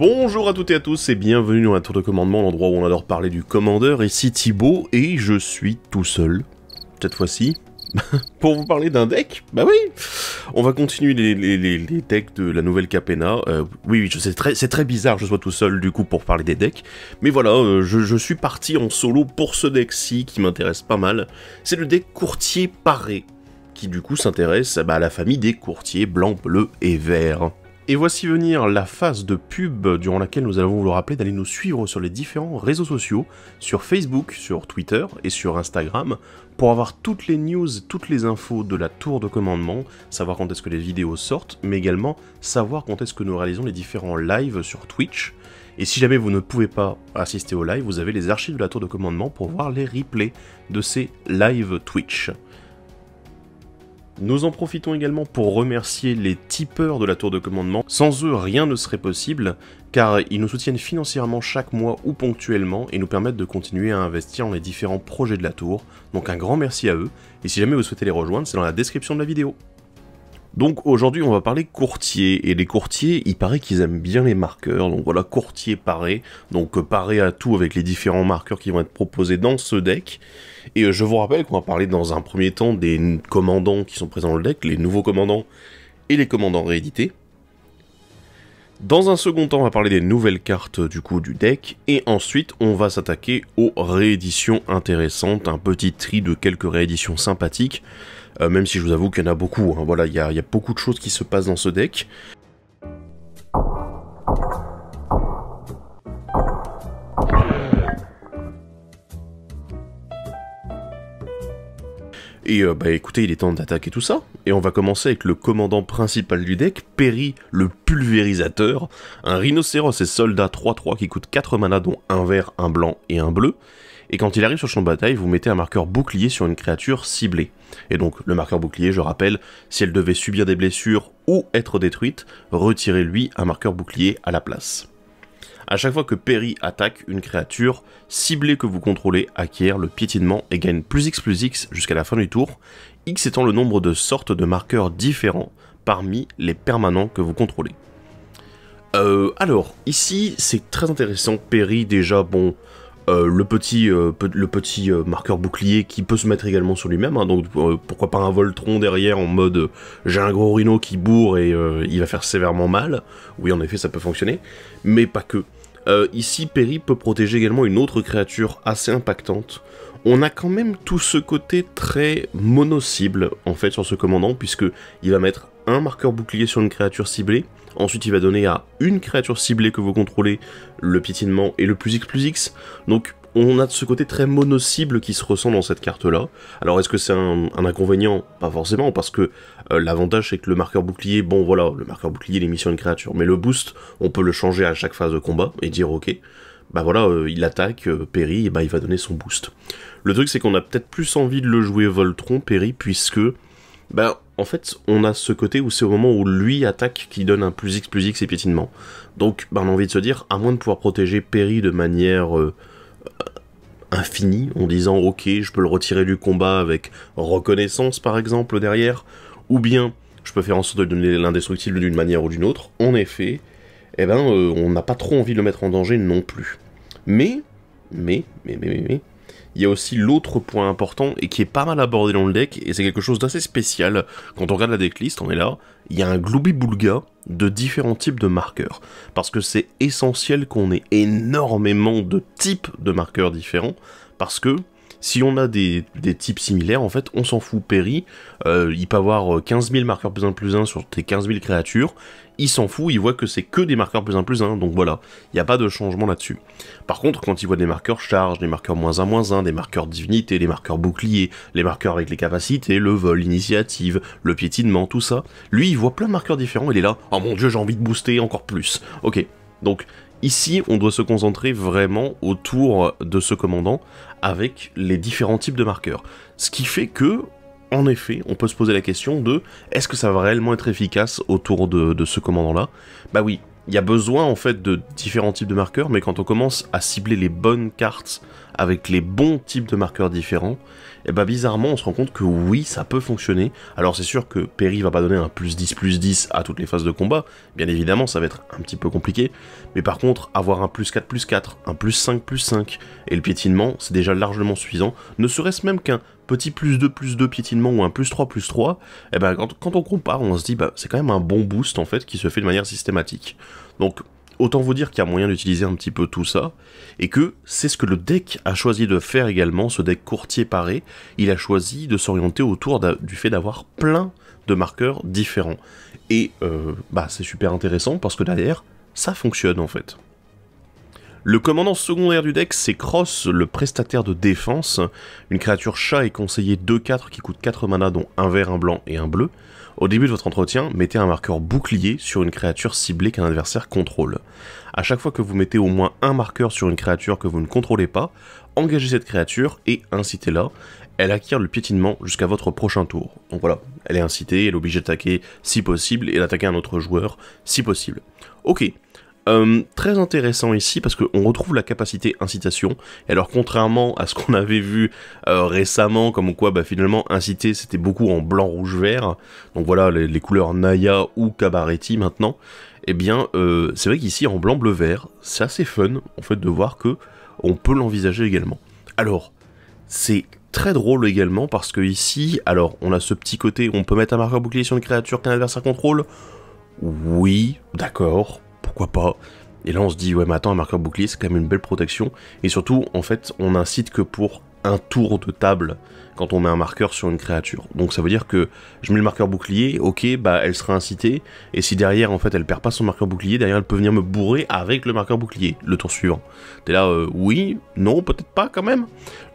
Bonjour à toutes et à tous et bienvenue dans la tour de commandement, l'endroit où on adore parler du commandeur, ici Thibaut et je suis tout seul, cette fois-ci, pour vous parler d'un deck Bah oui On va continuer les, decks de la nouvelle Capena. Euh, oui, oui, c'est très, bizarre que je sois tout seul du coup pour parler des decks. Mais voilà, euh, je, suis parti en solo pour ce deck-ci qui m'intéresse pas mal. C'est le deck courtier paré, qui du coup s'intéresse bah, à la famille des courtiers blanc, bleu et vert. Et voici venir la phase de pub durant laquelle nous allons vous le rappeler d'aller nous suivre sur les différents réseaux sociaux, sur Facebook, sur Twitter et sur Instagram, pour avoir toutes les news, toutes les infos de la tour de commandement, savoir quand est-ce que les vidéos sortent, mais également savoir quand est-ce que nous réalisons les différents lives sur Twitch. Et si jamais vous ne pouvez pas assister au live, vous avez les archives de la tour de commandement pour voir les replays de ces lives Twitch. Nous en profitons également pour remercier les tipeurs de la tour de commandement. Sans eux, rien ne serait possible, car ils nous soutiennent financièrement chaque mois ou ponctuellement et nous permettent de continuer à investir dans les différents projets de la tour. Donc un grand merci à eux, et si jamais vous souhaitez les rejoindre, c'est dans la description de la vidéo. Donc aujourd'hui on va parler courtier, et les courtiers il paraît qu'ils aiment bien les marqueurs, donc voilà courtier paré, donc euh, paré à tout avec les différents marqueurs qui vont être proposés dans ce deck, et euh, je vous rappelle qu'on va parler dans un premier temps des commandants qui sont présents dans le deck, les nouveaux commandants et les commandants réédités. Dans un second temps, on va parler des nouvelles cartes du coup du deck, et ensuite on va s'attaquer aux rééditions intéressantes, un petit tri de quelques rééditions sympathiques, euh, même si je vous avoue qu'il y en a beaucoup, hein. voilà, il y, a beaucoup de choses qui se passent dans ce deck. Et euh, bah écoutez, il est temps d'attaquer tout ça. Et on va commencer avec le commandant principal du deck, Perry le pulvérisateur, un rhinocéros et soldat 3-3 qui coûte 4 manas dont un vert, un blanc et un bleu. Et quand il arrive sur son champ de bataille, vous mettez un marqueur bouclier sur une créature ciblée. Et donc le marqueur bouclier, je rappelle, si elle devait subir des blessures ou être détruite, retirez-lui un marqueur bouclier à la place. À chaque fois que Perry attaque une créature ciblée que vous contrôlez acquiert le piétinement et gagne plus X plus X jusqu'à la fin du tour, X étant le nombre de sortes de marqueurs différents parmi les permanents que vous contrôlez. Euh, alors, ici, c'est très intéressant. Perry, déjà, bon, euh, le petit, euh, le petit marqueur bouclier qui peut se mettre également sur lui-même. Hein, donc, pourquoi pas un Voltron derrière en mode j'ai un gros rhino qui bourre et il va faire sévèrement mal. Oui, en effet, ça peut fonctionner. Mais pas que. Euh, ici, Perry peut protéger également une autre créature assez impactante. On a quand même tout ce côté très mono-cible en fait sur ce commandant, puisque il va mettre un marqueur bouclier sur une créature ciblée, ensuite il va donner à une créature ciblée que vous contrôlez le piétinement et le plus X plus X, donc on a de ce côté très mono-cible qui se ressent dans cette carte-là. Alors est-ce que c'est un, inconvénient Pas forcément, parce que euh, l'avantage c'est que le marqueur bouclier, bon voilà, le marqueur bouclier l'émission est créature, mais le boost, on peut le changer à chaque phase de combat et dire ok, bah voilà, euh, il attaque, euh, Perry, et bah il va donner son boost. Le truc c'est qu'on a peut-être plus envie de le jouer Voltron, Perry, puisque... Bah en fait, on a ce côté où c'est au moment où lui attaque qui donne un plus X plus X et piétinement. Donc, bah, on a envie de se dire, à moins de pouvoir protéger Perry de manière infini en disant ok je peux le retirer du combat avec reconnaissance par exemple derrière ou bien je peux faire en sorte de donner l'indestructible d'une manière ou d'une autre en effet eh ben euh, on n'a pas trop envie de le mettre en danger non plus mais mais mais mais mais, mais il y a aussi l'autre point important et qui est pas mal abordé dans le deck, et c'est quelque chose d'assez spécial. Quand on regarde la decklist, on est là, il y a un Glooby Boulga de différents types de marqueurs. Parce que c'est essentiel qu'on ait énormément de types de marqueurs différents, parce que si on a des, types similaires, en fait, on s'en fout. Perry, euh, il peut avoir 15 euh, 000 marqueurs plus 1 plus 1 sur tes 15 000 créatures, il s'en fout, il voit que c'est que des marqueurs plus 1 plus 1, donc voilà, il n'y a pas de changement là-dessus. Par contre, quand il voit des marqueurs charge, des marqueurs moins 1 moins 1, des marqueurs divinité, des marqueurs bouclier, les marqueurs avec les capacités, le vol, l'initiative, le piétinement, tout ça, lui il voit plein de marqueurs différents, il est là, oh mon dieu j'ai envie de booster encore plus. Ok, donc ici on doit se concentrer vraiment autour de ce commandant, avec les différents types de marqueurs. Ce qui fait que, en effet, on peut se poser la question de est-ce que ça va réellement être efficace autour de, de ce commandant-là Bah oui, il y a besoin en fait de différents types de marqueurs, mais quand on commence à cibler les bonnes cartes avec les bons types de marqueurs différents, et eh bah ben, bizarrement on se rend compte que oui ça peut fonctionner. Alors c'est sûr que Perry va pas donner un plus 10 plus 10 à toutes les phases de combat, bien évidemment ça va être un petit peu compliqué, mais par contre avoir un plus 4 plus 4, un plus 5 plus 5, et le piétinement c'est déjà largement suffisant, ne serait-ce même qu'un petit plus 2 plus 2 piétinement ou un plus 3 plus 3, et eh ben quand, on compare on se dit bah c'est quand même un bon boost en fait qui se fait de manière systématique. Donc autant vous dire qu'il y a moyen d'utiliser un petit peu tout ça, et que c'est ce que le deck a choisi de faire également, ce deck courtier paré, il a choisi de s'orienter autour du fait d'avoir plein de marqueurs différents. Et euh, bah, c'est super intéressant parce que derrière, ça fonctionne en fait. Le commandant secondaire du deck, c'est Cross, le prestataire de défense. Une créature chat et conseiller 2-4 qui coûte 4 mana, dont un vert, un blanc et un bleu. Au début de votre entretien, mettez un marqueur bouclier sur une créature ciblée qu'un adversaire contrôle. À chaque fois que vous mettez au moins un marqueur sur une créature que vous ne contrôlez pas, engagez cette créature et incitez-la. Elle acquiert le piétinement jusqu'à votre prochain tour. Donc voilà, elle est incitée, elle est obligée d'attaquer si possible et d'attaquer un autre joueur si possible. Ok, euh, très intéressant ici parce qu'on retrouve la capacité incitation. alors contrairement à ce qu'on avait vu euh, récemment, comme quoi bah, finalement inciter c'était beaucoup en blanc, rouge, vert. Donc voilà les, couleurs Naya ou Cabaretti maintenant. Eh bien euh, c'est vrai qu'ici en blanc, bleu, vert, c'est assez fun en fait de voir que on peut l'envisager également. Alors c'est très drôle également parce que ici, alors on a ce petit côté, on peut mettre un marqueur bouclier sur une créature qu'un adversaire contrôle. Oui, d'accord, pourquoi pas Et là on se dit ouais mais attends un marqueur bouclier c'est quand même une belle protection. Et surtout en fait on incite que pour un tour de table quand on met un marqueur sur une créature. Donc ça veut dire que je mets le marqueur bouclier, ok, bah elle sera incitée, et si derrière en fait elle perd pas son marqueur bouclier, derrière elle peut venir me bourrer avec le marqueur bouclier le tour suivant. T'es là, euh, oui, non, peut-être pas quand même.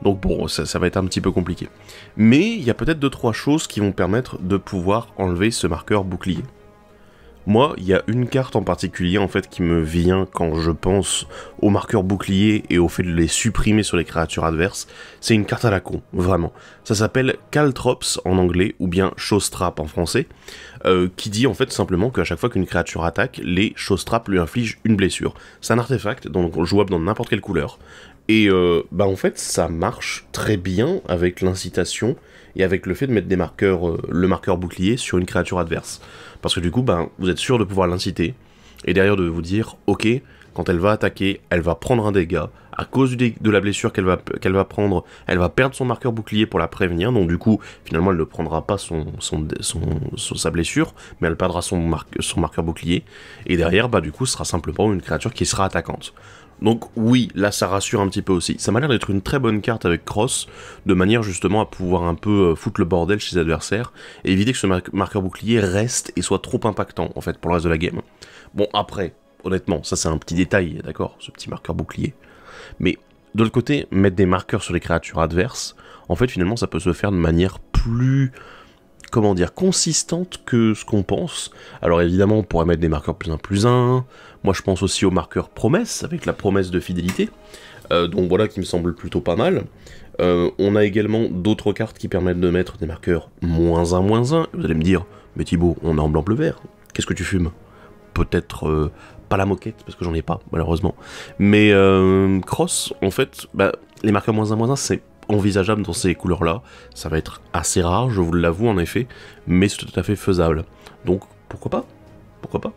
Donc bon, ça, ça, va être un petit peu compliqué. Mais il y a peut-être deux trois choses qui vont permettre de pouvoir enlever ce marqueur bouclier. Moi, il y a une carte en particulier en fait qui me vient quand je pense aux marqueurs boucliers et au fait de les supprimer sur les créatures adverses. C'est une carte à la con, vraiment. Ça s'appelle Caltrops en anglais ou bien Showstrap en français, euh, qui dit en fait simplement qu'à chaque fois qu'une créature attaque, les Showstrap lui infligent une blessure. C'est un artefact donc jouable dans n'importe quelle couleur. Et euh, bah en fait, ça marche très bien avec l'incitation et avec le fait de mettre des marqueurs, euh, le marqueur bouclier sur une créature adverse. Parce que du coup, ben, vous êtes sûr de pouvoir l'inciter, et derrière de vous dire, ok, quand elle va attaquer, elle va prendre un dégât, à cause de la blessure qu'elle va, va prendre, elle va perdre son marqueur bouclier pour la prévenir, donc du coup, finalement, elle ne prendra pas son, son, son, sa blessure, mais elle perdra son, son marqueur bouclier, et derrière, bah, du coup, ce sera simplement une créature qui sera attaquante. Donc oui, là ça rassure un petit peu aussi. Ça m'a l'air d'être une très bonne carte avec Cross, de manière justement à pouvoir un peu euh, foutre le bordel chez les adversaires, et éviter que ce marqueur bouclier reste et soit trop impactant en fait pour le reste de la game. Bon après, honnêtement, ça c'est un petit détail, d'accord, ce petit marqueur bouclier. Mais de l'autre côté, mettre des marqueurs sur les créatures adverses, en fait finalement ça peut se faire de manière plus comment dire, consistante que ce qu'on pense. Alors évidemment, on pourrait mettre des marqueurs plus un plus un. Moi, je pense aussi aux marqueurs promesses, avec la promesse de fidélité. Euh, donc voilà, qui me semble plutôt pas mal. Euh, on a également d'autres cartes qui permettent de mettre des marqueurs moins 1, moins 1. Vous allez me dire, mais Thibaut, on est en blanc bleu vert. Qu'est-ce que tu fumes Peut-être euh, pas la moquette, parce que j'en ai pas, malheureusement. Mais Cross, en fait, bah, les marqueurs moins 1, moins 1, c'est envisageable dans ces couleurs-là. Ça va être assez rare, je vous l'avoue en effet, mais c'est tout à fait faisable. Donc pourquoi pas Pourquoi pas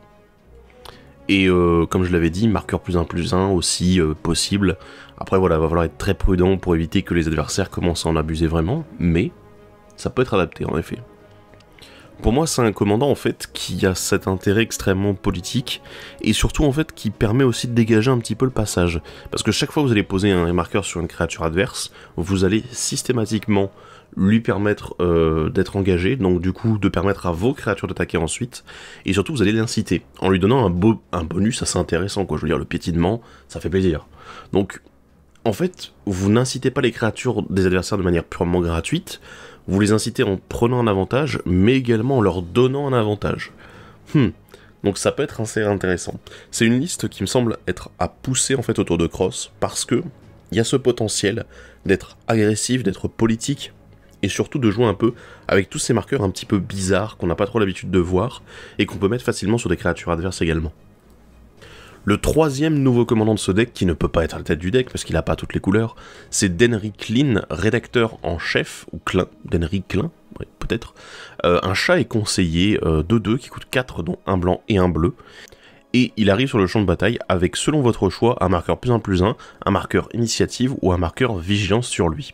et euh, comme je l'avais dit, marqueur plus un plus un aussi euh, possible. Après voilà, va falloir être très prudent pour éviter que les adversaires commencent à en abuser vraiment, mais ça peut être adapté en effet. Pour moi, c'est un commandant en fait qui a cet intérêt extrêmement politique et surtout en fait qui permet aussi de dégager un petit peu le passage. Parce que chaque fois que vous allez poser un marqueur sur une créature adverse, vous allez systématiquement lui permettre euh, d'être engagé, donc du coup de permettre à vos créatures d'attaquer ensuite, et surtout vous allez l'inciter en lui donnant un, un bonus assez intéressant quoi. Je veux dire, le piétinement, ça fait plaisir. Donc en fait, vous n'incitez pas les créatures des adversaires de manière purement gratuite, vous les incitez en prenant un avantage, mais également en leur donnant un avantage. Hmm. Donc ça peut être assez intéressant. C'est une liste qui me semble être à pousser en fait autour de Cross, parce que il y a ce potentiel d'être agressif, d'être politique, et surtout de jouer un peu avec tous ces marqueurs un petit peu bizarres qu'on n'a pas trop l'habitude de voir, et qu'on peut mettre facilement sur des créatures adverses également. Le troisième nouveau commandant de ce deck, qui ne peut pas être à la tête du deck parce qu'il n'a pas toutes les couleurs, c'est Denry Klein, rédacteur en chef, ou Klein, Denry Klein, peut-être. Euh, un chat est conseillé euh, de 2 qui coûte 4 dont un blanc et un bleu et il arrive sur le champ de bataille avec, selon votre choix, un marqueur plus 1 plus 1, un marqueur initiative ou un marqueur vigilance sur lui.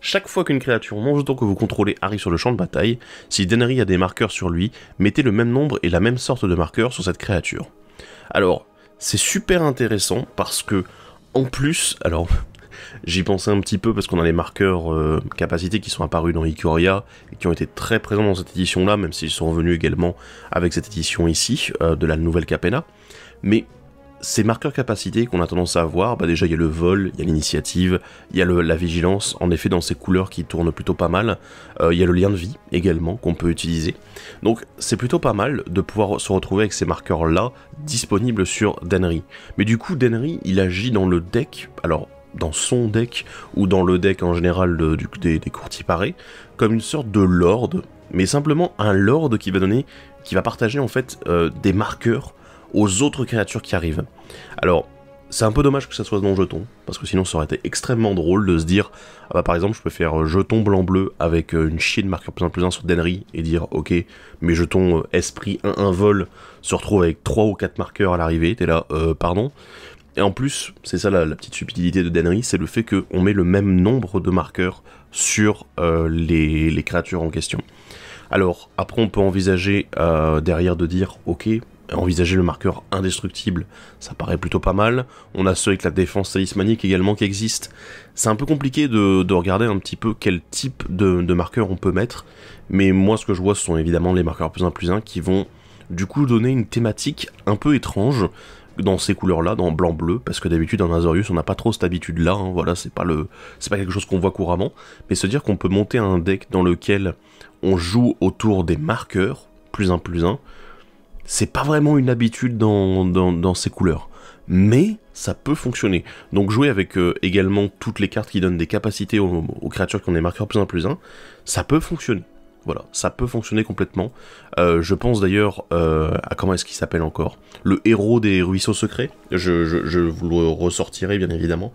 Chaque fois qu'une créature non donc que vous contrôlez arrive sur le champ de bataille, si Denry a des marqueurs sur lui, mettez le même nombre et la même sorte de marqueurs sur cette créature. Alors, c'est super intéressant parce que, en plus, alors j'y pensais un petit peu parce qu'on a les marqueurs euh, capacités qui sont apparus dans Ikoria et qui ont été très présents dans cette édition là, même s'ils sont revenus également avec cette édition ici euh, de la nouvelle Capena. Mais ces marqueurs capacités qu'on a tendance à avoir, bah déjà il y a le vol, il y a l'initiative, il y a la vigilance, en effet dans ces couleurs qui tournent plutôt pas mal, euh, il y a le lien de vie également qu'on peut utiliser. Donc c'est plutôt pas mal de pouvoir se retrouver avec ces marqueurs là disponibles sur Denry. Mais du coup Denry il agit dans le deck, alors dans son deck ou dans le deck en général des, courtiers parés, comme une sorte de lord, mais simplement un lord qui va donner, qui va partager en fait euh, des marqueurs aux autres créatures qui arrivent. Alors, c'est un peu dommage que ça soit non jeton, parce que sinon ça aurait été extrêmement drôle de se dire, ah bah par exemple je peux faire euh, jeton blanc-bleu avec euh, une chienne marqueur plus 1 plus 1 sur Denry, et dire ok, mes jetons euh, esprit 1-1 vol se retrouvent avec trois ou quatre marqueurs à l'arrivée, t'es là, euh, pardon. Et en plus, c'est ça la, petite subtilité de Denry, c'est le fait qu'on met le même nombre de marqueurs sur les, créatures en question. Alors, après, on peut envisager derrière de dire, ok, envisager le marqueur indestructible, ça paraît plutôt pas mal. On a ceux avec la défense talismanique également qui existe. C'est un peu compliqué de, regarder un petit peu quel type de, marqueur on peut mettre, mais moi ce que je vois ce sont évidemment les marqueurs plus 1 plus un qui vont du coup donner une thématique un peu étrange dans ces couleurs-là, dans blanc-bleu, parce que d'habitude en Azorius on n'a pas trop cette habitude-là, hein, voilà, c'est pas le, c'est pas quelque chose qu'on voit couramment, mais se dire qu'on peut monter un deck dans lequel on joue autour des marqueurs, plus un plus un, c'est pas vraiment une habitude dans, ces couleurs. Mais ça peut fonctionner. Donc jouer avec euh, également toutes les cartes qui donnent des capacités aux, créatures qui ont des marqueurs plus 1 plus 1, ça peut fonctionner. Voilà, ça peut fonctionner complètement. Euh, je pense d'ailleurs euh, à comment est-ce qu'il s'appelle encore Le héros des ruisseaux secrets. Je, vous le ressortirai bien évidemment.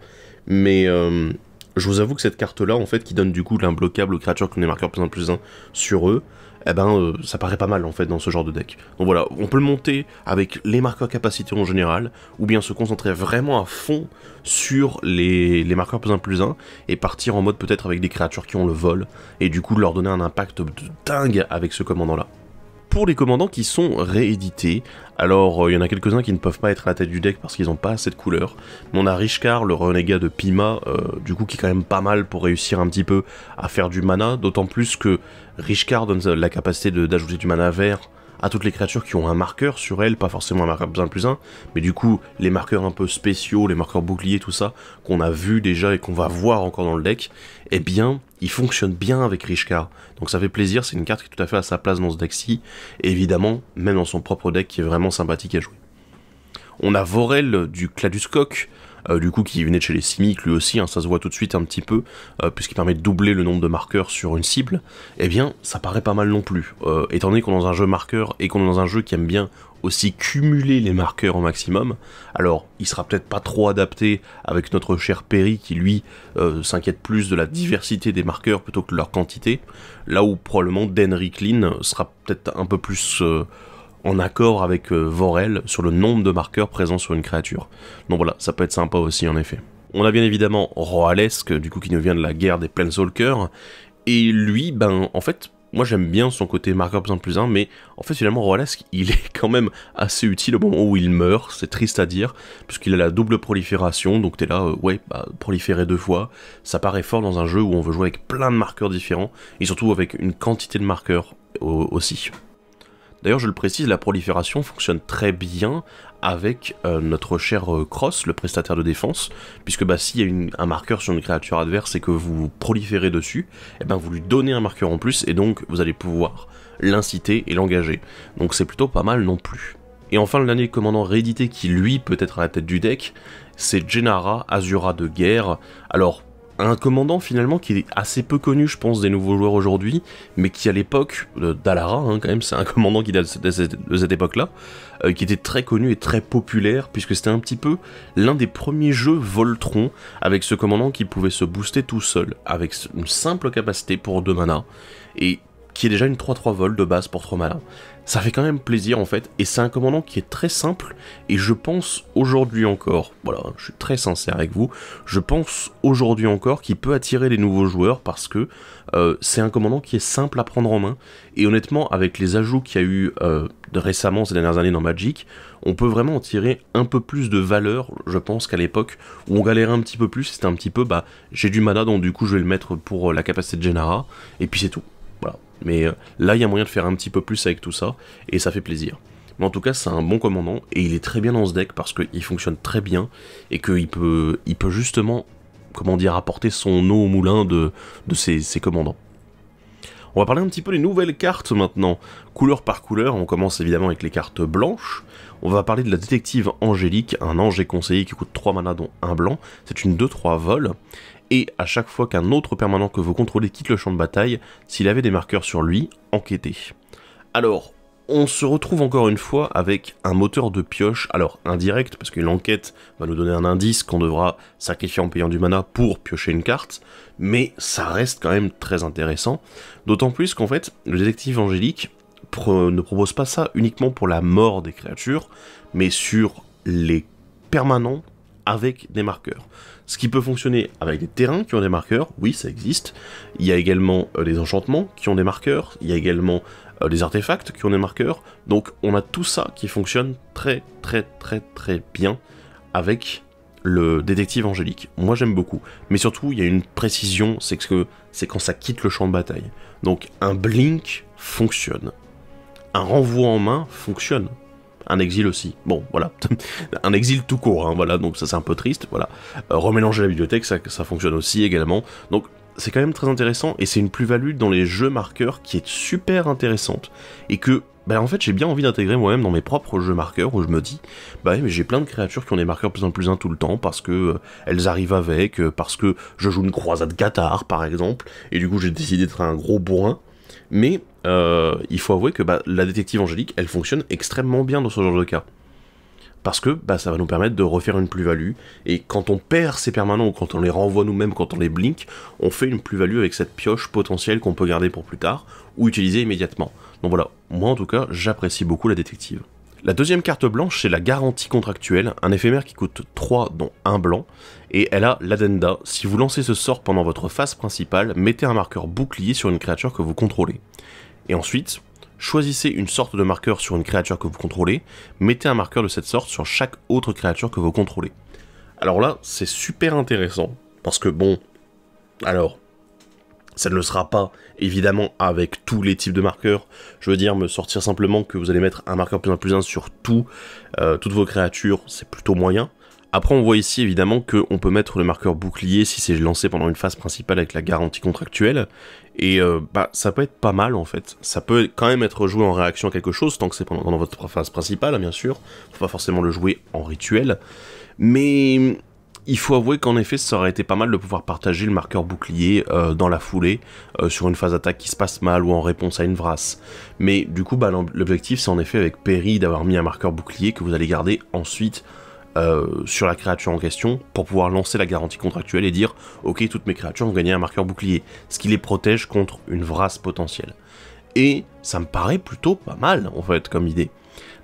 Mais je vous avoue que cette carte-là, en fait, qui donne du coup l'imbloquable aux créatures qui ont des marqueurs plus 1 plus 1 sur eux, eh ben, euh, ça paraît pas mal en fait dans ce genre de deck. Donc voilà, on peut le monter avec les marqueurs capacité en général, ou bien se concentrer vraiment à fond sur les, marqueurs plus 1 plus 1, et partir en mode peut-être avec des créatures qui ont le vol, et du coup leur donner un impact de dingue avec ce commandant là pour les commandants qui sont réédités. Alors, euh, il y en a quelques-uns qui ne peuvent pas être à la tête du deck parce qu'ils n'ont pas assez de couleurs. Mais on a Rishkar, le renégat de Pima, euh, du coup qui est quand même pas mal pour réussir un petit peu à faire du mana, d'autant plus que Rishkar donne la capacité d'ajouter du mana vert à toutes les créatures qui ont un marqueur sur elles, pas forcément un marqueur plus 1 plus 1, mais du coup les marqueurs un peu spéciaux, les marqueurs boucliers, tout ça, qu'on a vu déjà et qu'on va voir encore dans le deck, eh bien, il fonctionne bien avec Rishkar. Donc ça fait plaisir, c'est une carte qui est tout à fait à sa place dans ce deck-ci, et évidemment, même dans son propre deck qui est vraiment sympathique à jouer. On a Vorel du Claduscoque. Euh, du coup qui venait de chez les Simics lui aussi, hein, ça se voit tout de suite un petit peu, euh, puisqu'il permet de doubler le nombre de marqueurs sur une cible, eh bien ça paraît pas mal non plus. Euh, étant donné qu'on est dans un jeu marqueur et qu'on est dans un jeu qui aime bien aussi cumuler les marqueurs au maximum. Alors, il sera peut-être pas trop adapté avec notre cher Perry qui lui s'inquiète plus de la diversité des marqueurs plutôt que de leur quantité. Là où probablement Denry Clean sera peut-être un peu plus en accord avec euh, Vorel sur le nombre de marqueurs présents sur une créature. Donc voilà, ça peut être sympa aussi en effet. On a bien évidemment Roalesque, du coup qui nous vient de la guerre des coeur et lui, ben en fait, moi j'aime bien son côté marqueur plus 1 plus mais en fait finalement Roalesque, il est quand même assez utile au moment où il meurt, c'est triste à dire, puisqu'il a la double prolifération, donc t'es là, euh, ouais, bah, proliférer deux fois, ça paraît fort dans un jeu où on veut jouer avec plein de marqueurs différents, et surtout avec une quantité de marqueurs aussi. D'ailleurs, je le précise, la prolifération fonctionne très bien avec euh, notre cher euh, Cross, le prestataire de défense, puisque bah, s'il y a un marqueur sur une créature adverse et que vous proliférez dessus, et eh ben, vous lui donnez un marqueur en plus, et donc vous allez pouvoir l'inciter et l'engager. Donc c'est plutôt pas mal non plus. Et enfin, le dernier commandant réédité qui, lui, peut être à la tête du deck, c'est Genara, Azura de guerre. Alors, un commandant finalement qui est assez peu connu, je pense, des nouveaux joueurs aujourd'hui, mais qui à l'époque, euh, d'Alara hein, quand même, c'est un commandant qui date de cette, époque-là, euh, qui était très connu et très populaire, puisque c'était un petit peu l'un des premiers jeux Voltron, avec ce commandant qui pouvait se booster tout seul, avec une simple capacité pour deux manas, et qui est déjà une 3-3 vol de base pour 3 malin. Ça fait quand même plaisir en fait, et c'est un commandant qui est très simple, et je pense aujourd'hui encore, voilà, je suis très sincère avec vous, je pense aujourd'hui encore qu'il peut attirer les nouveaux joueurs parce que euh, c'est un commandant qui est simple à prendre en main, et honnêtement, avec les ajouts qu'il y a eu de euh, récemment ces dernières années dans Magic, on peut vraiment en tirer un peu plus de valeur, je pense, qu'à l'époque où on galérait un petit peu plus, c'était un petit peu, bah, j'ai du mana, donc du coup je vais le mettre pour euh, la capacité de Genara, et puis c'est tout. Mais euh, là, il y a moyen de faire un petit peu plus avec tout ça, et ça fait plaisir. Mais en tout cas, c'est un bon commandant, et il est très bien dans ce deck parce qu'il fonctionne très bien, et qu'il peut, il peut justement, comment dire, apporter son eau au moulin de, de ses, commandants. On va parler un petit peu des nouvelles cartes maintenant, couleur par couleur, on commence évidemment avec les cartes blanches. On va parler de la détective Angélique, un ange et conseiller qui coûte 3 mana dont 1 blanc, c'est une 2-3 vol, et à chaque fois qu'un autre permanent que vous contrôlez quitte le champ de bataille, s'il avait des marqueurs sur lui, enquêtez. Alors, on se retrouve encore une fois avec un moteur de pioche, alors indirect, parce qu'une enquête va nous donner un indice qu'on devra sacrifier en payant du mana pour piocher une carte, mais ça reste quand même très intéressant, d'autant plus qu'en fait, le détective angélique ne propose pas ça uniquement pour la mort des créatures, mais sur les permanents avec des marqueurs. Ce qui peut fonctionner avec des terrains qui ont des marqueurs, oui, ça existe. Il y a également des euh, enchantements qui ont des marqueurs, il y a également des euh, artefacts qui ont des marqueurs. Donc on a tout ça qui fonctionne très très très très bien avec le détective angélique. Moi j'aime beaucoup. Mais surtout, il y a une précision, c'est que c'est quand ça quitte le champ de bataille. Donc un blink fonctionne. Un renvoi en main fonctionne un exil aussi. Bon, voilà. un exil tout court, hein, voilà, donc ça c'est un peu triste, voilà. Euh, remélanger la bibliothèque, ça, ça fonctionne aussi également. Donc c'est quand même très intéressant, et c'est une plus-value dans les jeux marqueurs qui est super intéressante, et que bah, en fait j'ai bien envie d'intégrer moi-même dans mes propres jeux marqueurs où je me dis bah mais j'ai plein de créatures qui ont des marqueurs plus en plus un tout le temps parce que euh, elles arrivent avec, euh, parce que je joue une croisade Qatar par exemple, et du coup j'ai décidé d'être un gros bourrin, mais euh, il faut avouer que bah, la détective angélique, elle fonctionne extrêmement bien dans ce genre de cas. Parce que bah, ça va nous permettre de refaire une plus-value, et quand on perd ses permanents, ou quand on les renvoie nous-mêmes, quand on les blink, on fait une plus-value avec cette pioche potentielle qu'on peut garder pour plus tard, ou utiliser immédiatement. Donc voilà, moi en tout cas, j'apprécie beaucoup la détective. La deuxième carte blanche, c'est la garantie contractuelle, un éphémère qui coûte 3 dont 1 blanc, et elle a l'adenda, Si vous lancez ce sort pendant votre phase principale, mettez un marqueur bouclier sur une créature que vous contrôlez. Et ensuite, choisissez une sorte de marqueur sur une créature que vous contrôlez, mettez un marqueur de cette sorte sur chaque autre créature que vous contrôlez. Alors là, c'est super intéressant, parce que bon, alors, ça ne le sera pas, évidemment, avec tous les types de marqueurs. Je veux dire, me sortir simplement que vous allez mettre un marqueur plus 1 plus 1 sur euh, toutes vos créatures, c'est plutôt moyen. Après, on voit ici évidemment qu'on peut mettre le marqueur bouclier si c'est lancé pendant une phase principale avec la garantie contractuelle. Et euh, bah, ça peut être pas mal en fait. Ça peut quand même être joué en réaction à quelque chose, tant que c'est pendant votre phase principale, bien sûr. Faut pas forcément le jouer en rituel. Mais il faut avouer qu'en effet, ça aurait été pas mal de pouvoir partager le marqueur bouclier euh, dans la foulée, euh, sur une phase d'attaque qui se passe mal ou en réponse à une vrasse. Mais du coup, bah, l'objectif, c'est en effet avec Perry d'avoir mis un marqueur bouclier que vous allez garder ensuite euh, sur la créature en question pour pouvoir lancer la garantie contractuelle et dire ok toutes mes créatures ont gagné un marqueur bouclier, ce qui les protège contre une vrasse potentielle. Et ça me paraît plutôt pas mal en fait comme idée.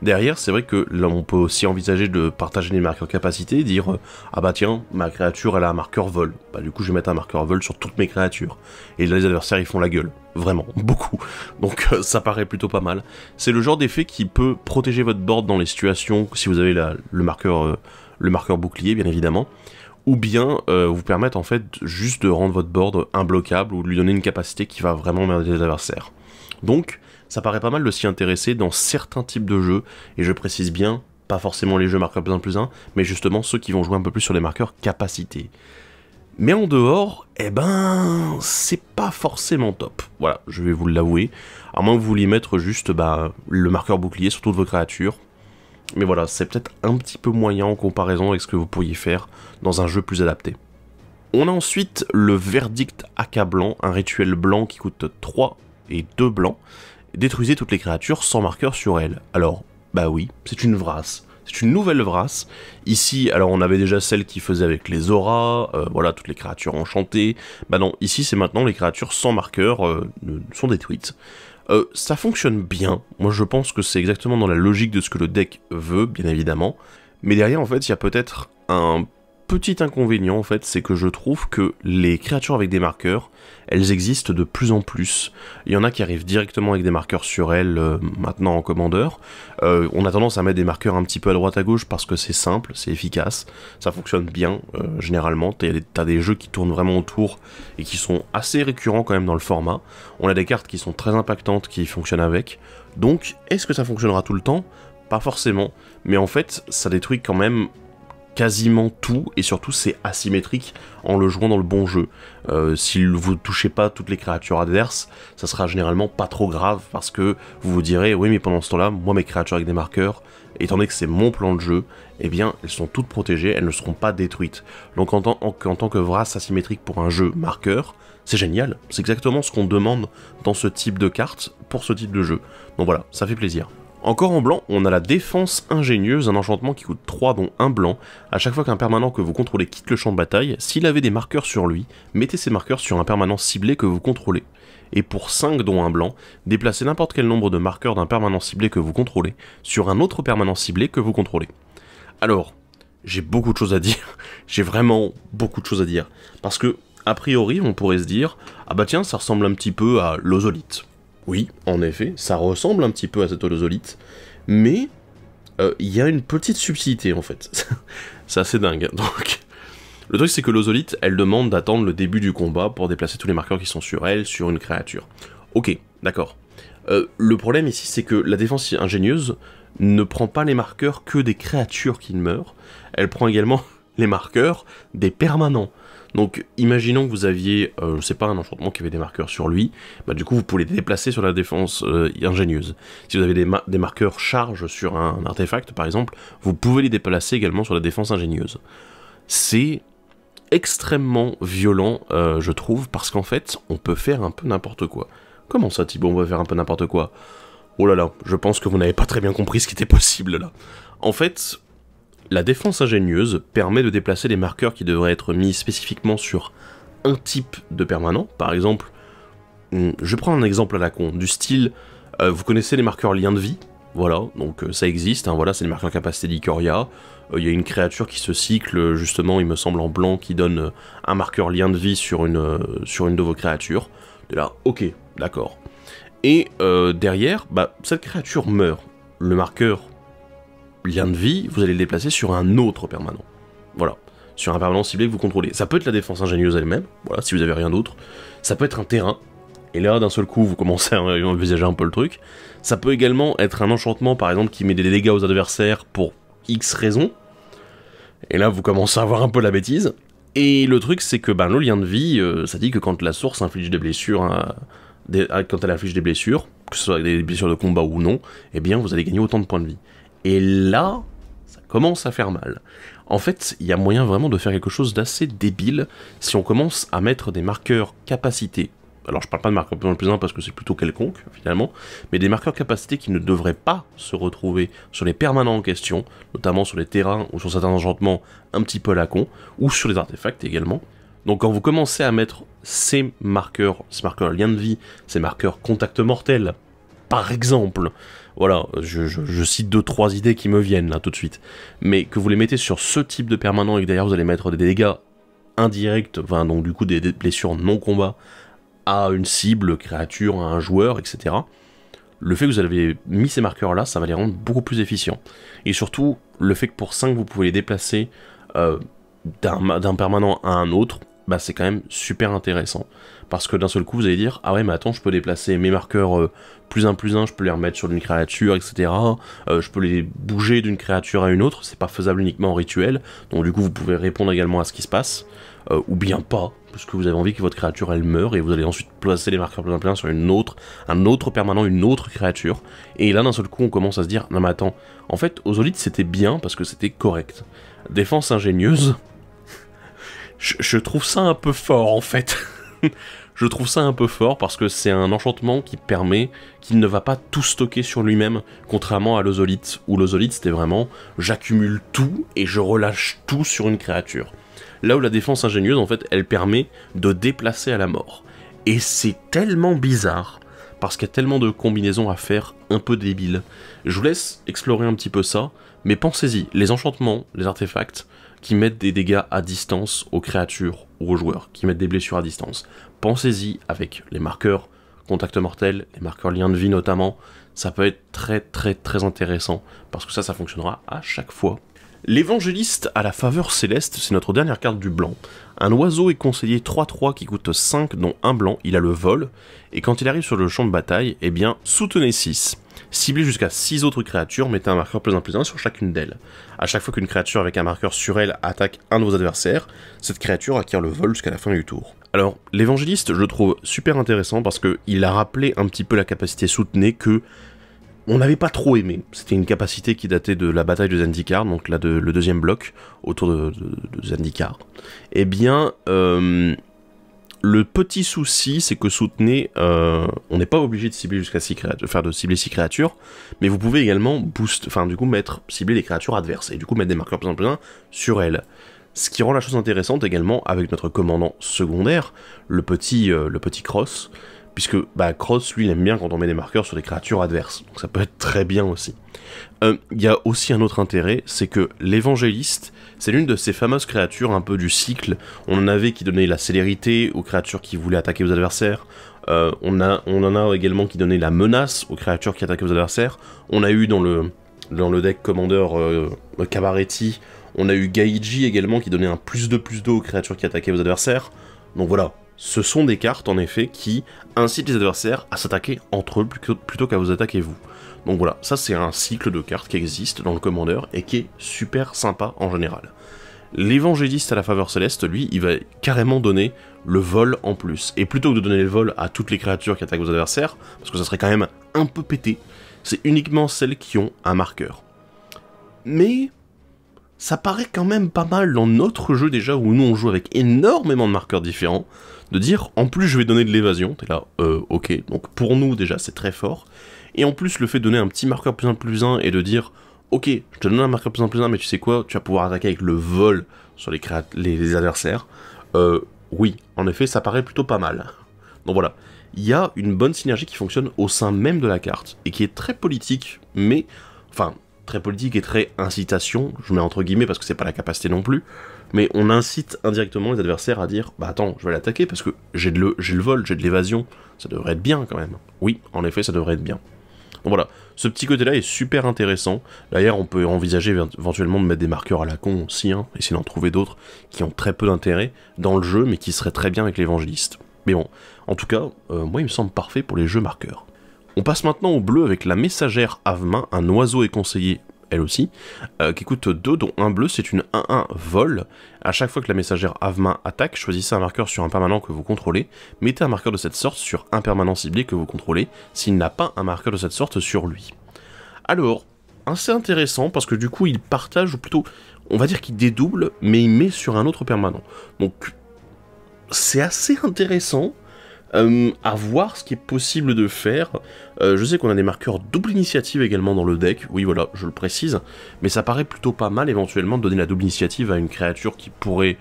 Derrière, c'est vrai que là, on peut aussi envisager de partager des marqueurs capacité, et dire euh, ah bah tiens, ma créature elle a un marqueur vol. Bah du coup, je vais mettre un marqueur vol sur toutes mes créatures. Et là, les adversaires ils font la gueule, vraiment beaucoup. Donc euh, ça paraît plutôt pas mal. C'est le genre d'effet qui peut protéger votre board dans les situations si vous avez le marqueur euh, le marqueur bouclier bien évidemment ou bien vous permettre en fait juste de rendre votre board imbloquable ou de lui donner une capacité qui va vraiment merder les adversaires. Donc ça paraît pas mal de s'y intéresser dans certains types de jeux, et je précise bien, pas forcément les jeux marqueurs plus 1 plus 1, mais justement ceux qui vont jouer un peu plus sur les marqueurs capacité. Mais en dehors, eh ben, c'est pas forcément top. Voilà, je vais vous l'avouer. À moins que vous vouliez mettre juste bah, le marqueur bouclier sur toutes vos créatures. Mais voilà, c'est peut-être un petit peu moyen en comparaison avec ce que vous pourriez faire dans un jeu plus adapté. On a ensuite le verdict accablant, un rituel blanc qui coûte 3 et 2 blancs, détruisez toutes les créatures sans marqueur sur elles. Alors, bah oui, c'est une vrasse. C'est une nouvelle vrasse. Ici, alors on avait déjà celle qui faisait avec les auras, euh, voilà, toutes les créatures enchantées. Bah non, ici c'est maintenant les créatures sans marqueur euh, sont détruites. Euh, ça fonctionne bien. Moi je pense que c'est exactement dans la logique de ce que le deck veut, bien évidemment. Mais derrière, en fait, il y a peut-être un petit inconvénient en fait, c'est que je trouve que les créatures avec des marqueurs, elles existent de plus en plus. Il y en a qui arrivent directement avec des marqueurs sur elles euh, maintenant en commandeur. Euh, on a tendance à mettre des marqueurs un petit peu à droite à gauche parce que c'est simple, c'est efficace, ça fonctionne bien euh, généralement. T'as des jeux qui tournent vraiment autour et qui sont assez récurrents quand même dans le format. On a des cartes qui sont très impactantes qui fonctionnent avec. Donc, est-ce que ça fonctionnera tout le temps pas forcément, mais en fait, ça détruit quand même quasiment tout et surtout c'est asymétrique en le jouant dans le bon jeu. Euh, si vous ne touchez pas toutes les créatures adverses, ça sera généralement pas trop grave parce que vous vous direz oui mais pendant ce temps-là, moi mes créatures avec des marqueurs, étant donné que c'est mon plan de jeu, eh bien elles sont toutes protégées, elles ne seront pas détruites. Donc en, tant, en, tant que race asymétrique pour un jeu marqueur, c'est génial, c'est exactement ce qu'on demande dans ce type de carte pour ce type de jeu. Donc voilà, ça fait plaisir. Encore en blanc, on a la défense ingénieuse, un enchantement qui coûte 3 dont 1 blanc. À chaque fois qu'un permanent que vous contrôlez quitte le champ de bataille, s'il avait des marqueurs sur lui, mettez ces marqueurs sur un permanent ciblé que vous contrôlez. Et pour 5 dont 1 blanc, déplacez n'importe quel nombre de marqueurs d'un permanent ciblé que vous contrôlez sur un autre permanent ciblé que vous contrôlez. Alors, j'ai beaucoup de choses à dire, j'ai vraiment beaucoup de choses à dire. Parce que, a priori, on pourrait se dire, ah bah tiens, ça ressemble un petit peu à l'ozolite oui, en effet, ça ressemble un petit peu à cet olozolite, mais euh, il y a une petite subtilité en fait. c'est assez dingue. Hein, donc, le truc c'est que l'ozolite, elle demande d'attendre le début du combat pour déplacer tous les marqueurs qui sont sur elle, sur une créature. Ok, d'accord. Euh, le problème ici, c'est que la défense ingénieuse ne prend pas les marqueurs que des créatures qui meurent, elle prend également les marqueurs des permanents. Donc imaginons que vous aviez, je euh, je sais pas, un enchantement qui avait des marqueurs sur lui, bah du coup vous pouvez les déplacer sur la défense euh, ingénieuse. Si vous avez des, marqueurs charge sur un, artefact par exemple, vous pouvez les déplacer également sur la défense ingénieuse. C'est extrêmement violent, euh, je trouve, parce qu'en fait, on peut faire un peu n'importe quoi. Comment ça, Thibaut, on va faire un peu n'importe quoi Oh là là, je pense que vous n'avez pas très bien compris ce qui était possible là. En fait, la défense ingénieuse permet de déplacer les marqueurs qui devraient être mis spécifiquement sur un type de permanent, par exemple, hmm, je prends un exemple à la con, du style, euh, vous connaissez les marqueurs liens de vie, voilà, donc euh, ça existe, hein, voilà, c'est les marqueurs capacité d'Icoria, euh, il y a une créature qui se cycle, justement, il me semble en blanc, qui donne un marqueur lien de vie sur une, sur une de vos créatures, de là, ok, d'accord. Et derrière, bah, cette créature meurt, le marqueur lien de vie, vous allez le déplacer sur un autre permanent. Voilà. Sur un permanent ciblé que vous contrôlez. Ça peut être la défense ingénieuse elle-même, voilà, si vous avez rien d'autre. Ça peut être un terrain. Et là, d'un seul coup, vous commencez à envisager un peu le truc. Ça peut également être un enchantement, par exemple, qui met des dégâts aux adversaires pour X raisons. Et là, vous commencez à avoir un peu la bêtise. Et le truc, c'est que ben, le lien de vie, euh, ça dit que quand la source inflige des blessures, quand elle inflige des blessures, que ce soit des blessures de combat ou non, eh bien, vous allez gagner autant de points de vie. Et là, ça commence à faire mal. En fait, il y a moyen vraiment de faire quelque chose d'assez débile si on commence à mettre des marqueurs capacité. Alors je parle pas de marqueurs plus parce que c'est plutôt quelconque finalement, mais des marqueurs capacité qui ne devraient pas se retrouver sur les permanents en question, notamment sur les terrains ou sur certains enchantements un petit peu la con, ou sur les artefacts également. Donc quand vous commencez à mettre ces marqueurs, ces marqueurs lien de vie, ces marqueurs contact mortel, par exemple, voilà, je, cite deux, trois idées qui me viennent là tout de suite. Mais que vous les mettez sur ce type de permanent et que d'ailleurs vous allez mettre des dégâts indirects, enfin donc du coup des, blessures non combat à une cible, créature, à un joueur, etc. Le fait que vous avez mis ces marqueurs là, ça va les rendre beaucoup plus efficients. Et surtout, le fait que pour 5 vous pouvez les déplacer euh, d'un permanent à un autre, bah, c'est quand même super intéressant parce que d'un seul coup vous allez dire ah ouais mais attends je peux déplacer mes marqueurs euh, plus un plus un je peux les remettre sur une créature etc euh, je peux les bouger d'une créature à une autre c'est pas faisable uniquement en rituel donc du coup vous pouvez répondre également à ce qui se passe euh, ou bien pas parce que vous avez envie que votre créature elle meure et vous allez ensuite placer les marqueurs plus un plus un sur une autre un autre permanent une autre créature et là d'un seul coup on commence à se dire non mais attends en fait Osolite c'était bien parce que c'était correct défense ingénieuse je trouve ça un peu fort en fait Je trouve ça un peu fort parce que c'est un enchantement qui permet qu'il ne va pas tout stocker sur lui-même, contrairement à l'ozolite, où l'ozolite c'était vraiment j'accumule tout et je relâche tout sur une créature. Là où la défense ingénieuse, en fait, elle permet de déplacer à la mort. Et c'est tellement bizarre, parce qu'il y a tellement de combinaisons à faire un peu débiles. Je vous laisse explorer un petit peu ça, mais pensez-y, les enchantements, les artefacts, qui mettent des dégâts à distance aux créatures ou aux joueurs, qui mettent des blessures à distance. Pensez-y avec les marqueurs contact mortel, les marqueurs lien de vie notamment, ça peut être très très très intéressant, parce que ça, ça fonctionnera à chaque fois. L'évangéliste à la faveur céleste, c'est notre dernière carte du blanc. Un oiseau est conseillé 3-3 qui coûte 5 dont un blanc, il a le vol, et quand il arrive sur le champ de bataille, eh bien soutenez 6. Ciblé jusqu'à six autres créatures, mettez un marqueur plus 1 plus 1 sur chacune d'elles. A chaque fois qu'une créature avec un marqueur sur elle attaque un de vos adversaires, cette créature acquiert le vol jusqu'à la fin du tour. Alors, l'évangéliste, je le trouve super intéressant parce qu'il a rappelé un petit peu la capacité soutenée que on n'avait pas trop aimé. C'était une capacité qui datait de la bataille de Zendikar, donc là de, le deuxième bloc autour de, de, Zendikar. Eh bien, euh, le petit souci, c'est que soutenez, euh, on n'est pas obligé de cibler jusqu'à 6 créatures, faire de cibler six créatures, mais vous pouvez également boost, enfin du coup mettre cibler les créatures adverses et du coup mettre des marqueurs plus en plus sur elles. Ce qui rend la chose intéressante également avec notre commandant secondaire, le petit, euh, le petit cross, puisque bah, Cross, lui, il aime bien quand on met des marqueurs sur les créatures adverses, donc ça peut être très bien aussi. Euh, il y a aussi un autre intérêt, c'est que l'évangéliste, c'est l'une de ces fameuses créatures un peu du cycle, on en avait qui donnait la célérité aux créatures qui voulaient attaquer vos adversaires, euh, on, a, on en a également qui donnait la menace aux créatures qui attaquaient vos adversaires, on a eu dans le, dans le deck commandeur euh, Cabaretti, on a eu Gaiji également qui donnait un plus de plus d'eau aux créatures qui attaquaient vos adversaires, donc voilà, ce sont des cartes en effet qui incitent les adversaires à s'attaquer entre eux plutôt qu'à vous attaquer vous. Donc voilà, ça c'est un cycle de cartes qui existe dans le commandeur et qui est super sympa en général. L'évangéliste à la faveur céleste, lui, il va carrément donner le vol en plus. Et plutôt que de donner le vol à toutes les créatures qui attaquent vos adversaires, parce que ça serait quand même un peu pété, c'est uniquement celles qui ont un marqueur. Mais ça paraît quand même pas mal dans notre jeu déjà où nous on joue avec énormément de marqueurs différents, de dire en plus je vais donner de l'évasion, t'es là, euh, ok, donc pour nous déjà c'est très fort, et en plus le fait de donner un petit marqueur plus 1 plus un et de dire ok, je te donne un marqueur plus 1 plus un, mais tu sais quoi, tu vas pouvoir attaquer avec le vol sur les, les adversaires, euh, oui, en effet ça paraît plutôt pas mal. Donc voilà, il y a une bonne synergie qui fonctionne au sein même de la carte, et qui est très politique, mais, enfin, très politique et très incitation, je mets entre guillemets parce que c'est pas la capacité non plus, mais on incite indirectement les adversaires à dire bah attends, je vais l'attaquer parce que j'ai le, le vol, j'ai de l'évasion, ça devrait être bien quand même. Oui, en effet, ça devrait être bien. Donc voilà, ce petit côté-là est super intéressant. D'ailleurs, on peut envisager éventuellement de mettre des marqueurs à la con aussi, hein, essayer d'en trouver d'autres qui ont très peu d'intérêt dans le jeu, mais qui seraient très bien avec l'évangéliste. Mais bon, en tout cas, euh, moi il me semble parfait pour les jeux marqueurs. On passe maintenant au bleu avec la messagère Avemain, un oiseau est conseillé elle aussi, euh, qui coûte 2, dont un bleu, c'est une 1-1 vol. À chaque fois que la messagère Avemain attaque, choisissez un marqueur sur un permanent que vous contrôlez, mettez un marqueur de cette sorte sur un permanent ciblé que vous contrôlez, s'il n'a pas un marqueur de cette sorte sur lui. Alors, assez intéressant, parce que du coup il partage, ou plutôt, on va dire qu'il dédouble, mais il met sur un autre permanent. Donc, c'est assez intéressant, euh, à voir ce qui est possible de faire. Euh, je sais qu'on a des marqueurs double initiative également dans le deck, oui voilà, je le précise, mais ça paraît plutôt pas mal éventuellement de donner la double initiative à une créature qui pourrait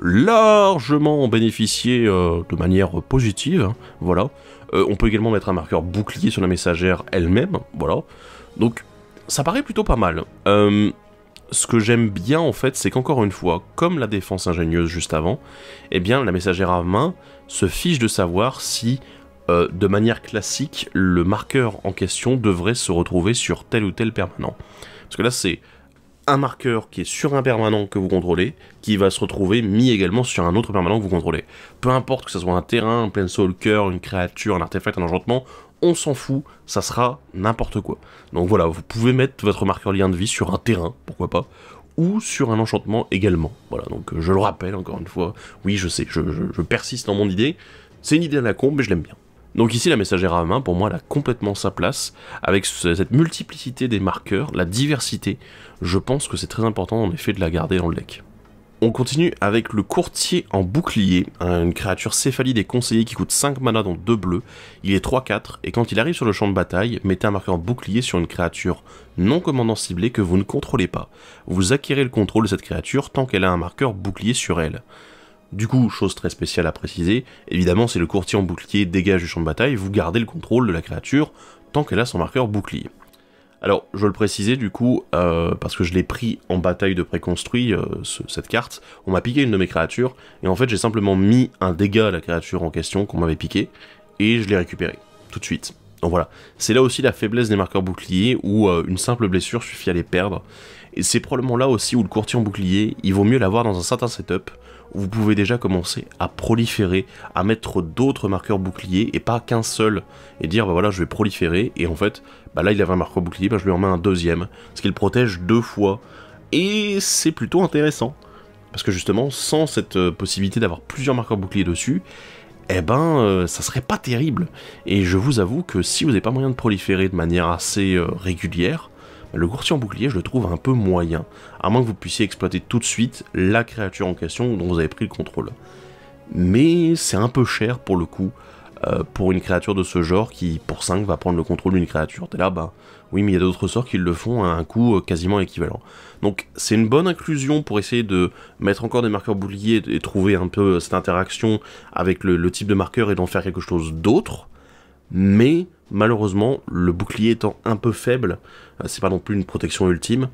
largement en bénéficier euh, de manière positive, hein. voilà. on peut également mettre un marqueur bouclier sur la messagère elle-même, voilà. Donc ça paraît plutôt pas mal. ce que j'aime bien en fait, c'est qu'encore une fois, comme la défense ingénieuse juste avant, eh bien la messagère à main, se fiche de savoir si, euh, de manière classique, le marqueur en question devrait se retrouver sur tel ou tel permanent. Parce que là, c'est un marqueur qui est sur un permanent que vous contrôlez, qui va se retrouver mis également sur un autre permanent que vous contrôlez. Peu importe que ce soit un terrain, un plein cœur, une créature, un artefact, un enchantement, on s'en fout, ça sera n'importe quoi. Donc voilà, vous pouvez mettre votre marqueur lien de vie sur un terrain, pourquoi pas, ou sur un enchantement également. Voilà, donc euh, je le rappelle encore une fois, oui je sais, je, persiste dans mon idée, c'est une idée à la con, mais je l'aime bien. Donc ici la messagère à main, pour moi, elle a complètement sa place, avec cette multiplicité des marqueurs, la diversité, je pense que c'est très important en effet de la garder dans le deck. On continue avec le courtier en bouclier, hein, une créature céphalide des conseillers qui coûte 5 mana dont 2 bleus. Il est 3-4 et quand il arrive sur le champ de bataille, mettez un marqueur en bouclier sur une créature non commandant ciblée que vous ne contrôlez pas. Vous acquérez le contrôle de cette créature tant qu'elle a un marqueur bouclier sur elle. Du coup, chose très spéciale à préciser, évidemment si le courtier en bouclier dégage du champ de bataille, vous gardez le contrôle de la créature tant qu'elle a son marqueur bouclier. Alors, je veux le préciser, du coup, euh, parce que je l'ai pris en bataille de préconstruit, euh, cette carte, on m'a piqué une de mes créatures, et en fait j'ai simplement mis un dégât à la créature en question qu'on m'avait piqué, et je l'ai récupéré, tout de suite. Donc voilà, c'est là aussi la faiblesse des marqueurs boucliers, où euh, une simple blessure suffit à les perdre, et c'est probablement là aussi où le courtier en bouclier, il vaut mieux l'avoir dans un certain setup, vous pouvez déjà commencer à proliférer, à mettre d'autres marqueurs boucliers et pas qu'un seul, et dire bah voilà je vais proliférer, et en fait bah là il avait un marqueur bouclier, bah je lui en mets un deuxième, ce qui le protège deux fois, et c'est plutôt intéressant, parce que justement sans cette euh, possibilité d'avoir plusieurs marqueurs boucliers dessus, eh ben euh, ça serait pas terrible, et je vous avoue que si vous n'avez pas moyen de proliférer de manière assez euh, régulière, le courtier en bouclier, je le trouve un peu moyen, à moins que vous puissiez exploiter tout de suite la créature en question dont vous avez pris le contrôle. Mais c'est un peu cher pour le coup, euh, pour une créature de ce genre qui, pour 5, va prendre le contrôle d'une créature. Et là, bah oui, mais il y a d'autres sorts qui le font à un coût euh, quasiment équivalent. Donc c'est une bonne inclusion pour essayer de mettre encore des marqueurs boucliers et trouver un peu euh, cette interaction avec le, le type de marqueur et d'en faire quelque chose d'autre. Mais malheureusement, le bouclier étant un peu faible, euh, c'est pas non plus une protection ultime,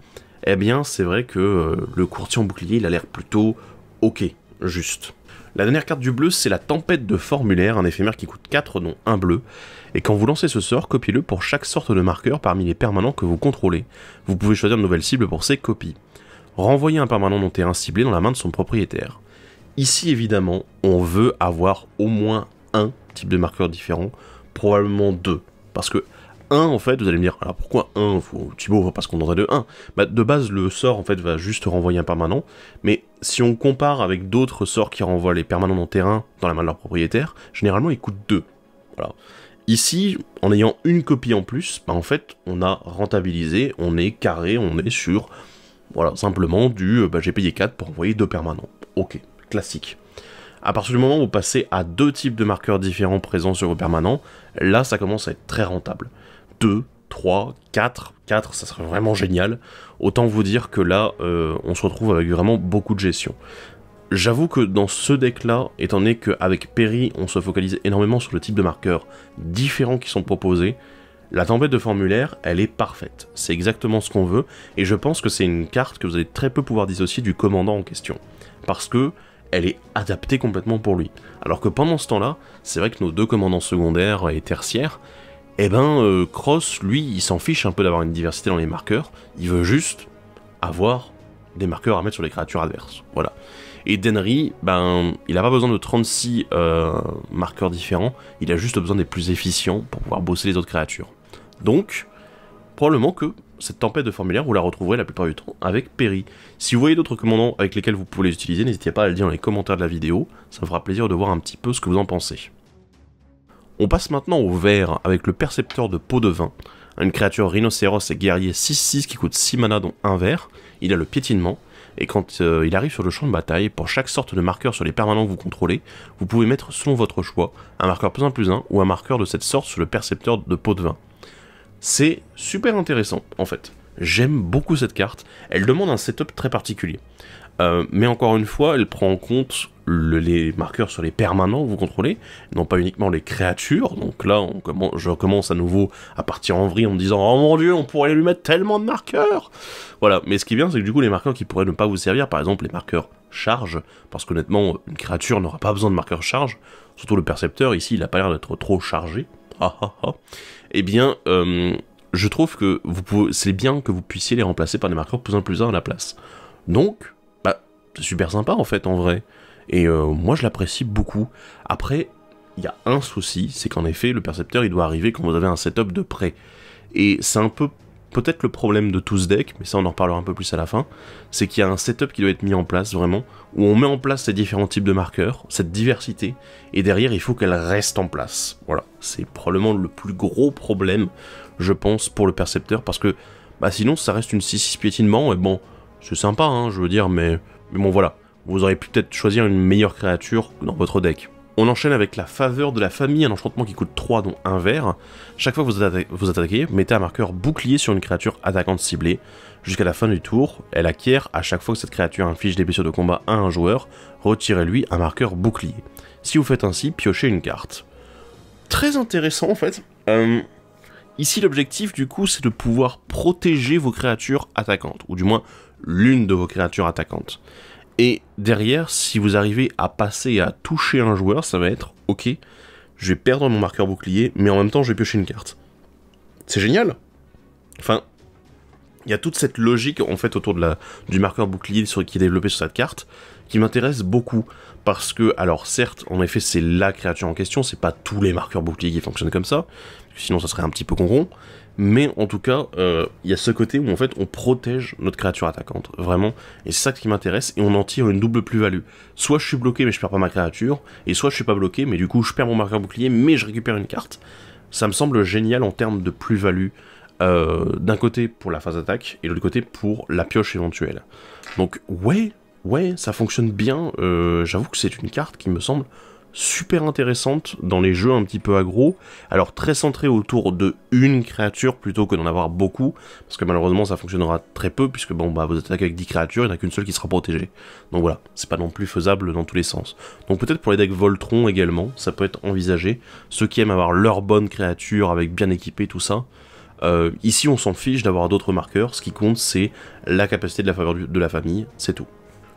eh bien c'est vrai que euh, le courtier en bouclier il a l'air plutôt ok, juste. La dernière carte du bleu, c'est la tempête de formulaire, un éphémère qui coûte 4 dont 1 bleu, et quand vous lancez ce sort, copiez-le pour chaque sorte de marqueur parmi les permanents que vous contrôlez. Vous pouvez choisir une nouvelle cible pour ces copies. Renvoyez un permanent dont terrain ciblé dans la main de son propriétaire. Ici évidemment, on veut avoir au moins un type de marqueur différent probablement deux. Parce que 1, en fait, vous allez me dire, alors pourquoi 1 Thibaut, parce qu'on en de 1. Bah, de base, le sort, en fait, va juste renvoyer un permanent, mais si on compare avec d'autres sorts qui renvoient les permanents en terrain, dans la main de leur propriétaire, généralement, ils coûtent 2. Voilà. Ici, en ayant une copie en plus, bah, en fait, on a rentabilisé, on est carré, on est sûr. voilà, simplement du, euh, bah, j'ai payé 4 pour envoyer deux permanents. Ok, classique. À partir du moment où vous passez à deux types de marqueurs différents présents sur vos permanents, là ça commence à être très rentable. 2, 3, 4, 4, ça serait vraiment génial. Autant vous dire que là, euh, on se retrouve avec vraiment beaucoup de gestion. J'avoue que dans ce deck-là, étant donné qu'avec Perry, on se focalise énormément sur le type de marqueurs différents qui sont proposés, la tempête de formulaire, elle est parfaite. C'est exactement ce qu'on veut, et je pense que c'est une carte que vous allez très peu pouvoir dissocier du commandant en question. Parce que elle est adaptée complètement pour lui. Alors que pendant ce temps-là, c'est vrai que nos deux commandants secondaires et tertiaires, eh ben, euh, Cross, lui, il s'en fiche un peu d'avoir une diversité dans les marqueurs, il veut juste avoir des marqueurs à mettre sur les créatures adverses. Voilà. Et Denry, ben, il n'a pas besoin de 36 euh, marqueurs différents, il a juste besoin des plus efficients pour pouvoir bosser les autres créatures. Donc, probablement que cette tempête de formulaires, vous la retrouverez la plupart du temps avec Perry. Si vous voyez d'autres commandants avec lesquels vous pouvez les utiliser, n'hésitez pas à le dire dans les commentaires de la vidéo, ça me fera plaisir de voir un petit peu ce que vous en pensez. On passe maintenant au vert avec le percepteur de peau de vin, une créature rhinocéros et guerrier 6-6 qui coûte 6 mana dont un vert, il a le piétinement, et quand euh, il arrive sur le champ de bataille, pour chaque sorte de marqueur sur les permanents que vous contrôlez, vous pouvez mettre selon votre choix un marqueur plus 1 plus 1 ou un marqueur de cette sorte sur le percepteur de peau de vin. C'est super intéressant en fait. J'aime beaucoup cette carte. Elle demande un setup très particulier. Euh, mais encore une fois, elle prend en compte les marqueurs sur les permanents que vous contrôlez, non pas uniquement les créatures. Donc là, je recommence à nouveau à partir en vrille en me disant Oh mon dieu, on pourrait lui mettre tellement de marqueurs Voilà, mais ce qui est bien, c'est que du coup, les marqueurs qui pourraient ne pas vous servir, par exemple les marqueurs charge, parce qu'honnêtement, une créature n'aura pas besoin de marqueurs charge, surtout le percepteur ici, il n'a pas l'air d'être trop chargé. Ah ah eh bien, euh, je trouve que c'est bien que vous puissiez les remplacer par des marqueurs plus 1 plus un à la place. Donc, bah, c'est super sympa en fait, en vrai. Et euh, moi, je l'apprécie beaucoup. Après, il y a un souci, c'est qu'en effet, le percepteur, il doit arriver quand vous avez un setup de près. Et c'est un peu peut-être le problème de tout ce deck, mais ça on en reparlera un peu plus à la fin, c'est qu'il y a un setup qui doit être mis en place vraiment, où on met en place ces différents types de marqueurs, cette diversité, et derrière il faut qu'elle reste en place. Voilà, c'est probablement le plus gros problème, je pense, pour le percepteur, parce que bah, sinon ça reste une 6-6 piétinement, et bon, c'est sympa, hein, je veux dire, mais, mais bon voilà, vous aurez pu peut-être choisir une meilleure créature dans votre deck. On enchaîne avec la faveur de la famille, un enchantement qui coûte 3 dont un verre. Chaque fois que vous, attaquez, mettez un marqueur bouclier sur une créature attaquante ciblée. Jusqu'à la fin du tour, elle acquiert à chaque fois que cette créature inflige des blessures de combat à un joueur, retirez-lui un marqueur bouclier. Si vous faites ainsi, piochez une carte. Très intéressant en fait. Euh, ici l'objectif du coup c'est de pouvoir protéger vos créatures attaquantes, ou du moins l'une de vos créatures attaquantes. Et derrière, si vous arrivez à passer, à toucher un joueur, ça va être ok, je vais perdre mon marqueur bouclier, mais en même temps, je vais piocher une carte. C'est génial Enfin, il y a toute cette logique en fait autour de la, du marqueur bouclier sur, qui est développé sur cette carte qui m'intéresse beaucoup parce que alors certes en effet c'est la créature en question c'est pas tous les marqueurs boucliers qui fonctionnent comme ça sinon ça serait un petit peu con mais en tout cas, euh, il y a ce côté où en fait on protège notre créature attaquante, vraiment. Et c'est ça qui m'intéresse, et on en tire une double plus-value. Soit je suis bloqué mais je perds pas ma créature, et soit je suis pas bloqué mais du coup je perds mon marqueur bouclier mais je récupère une carte. Ça me semble génial en termes de plus-value, euh, d'un côté pour la phase d'attaque, et de l'autre côté pour la pioche éventuelle. Donc ouais, ouais, ça fonctionne bien, euh, j'avoue que c'est une carte qui me semble super intéressante dans les jeux un petit peu aggro Alors très centré autour de une créature plutôt que d'en avoir beaucoup, parce que malheureusement ça fonctionnera très peu, puisque bon bah vous attaquez avec 10 créatures, il n'y en a qu'une seule qui sera protégée. Donc voilà, c'est pas non plus faisable dans tous les sens. Donc peut-être pour les decks Voltron également, ça peut être envisagé. Ceux qui aiment avoir leur bonne créature avec bien équipé tout ça. Euh, ici on s'en fiche d'avoir d'autres marqueurs, ce qui compte c'est la capacité de la faveur de la famille, c'est tout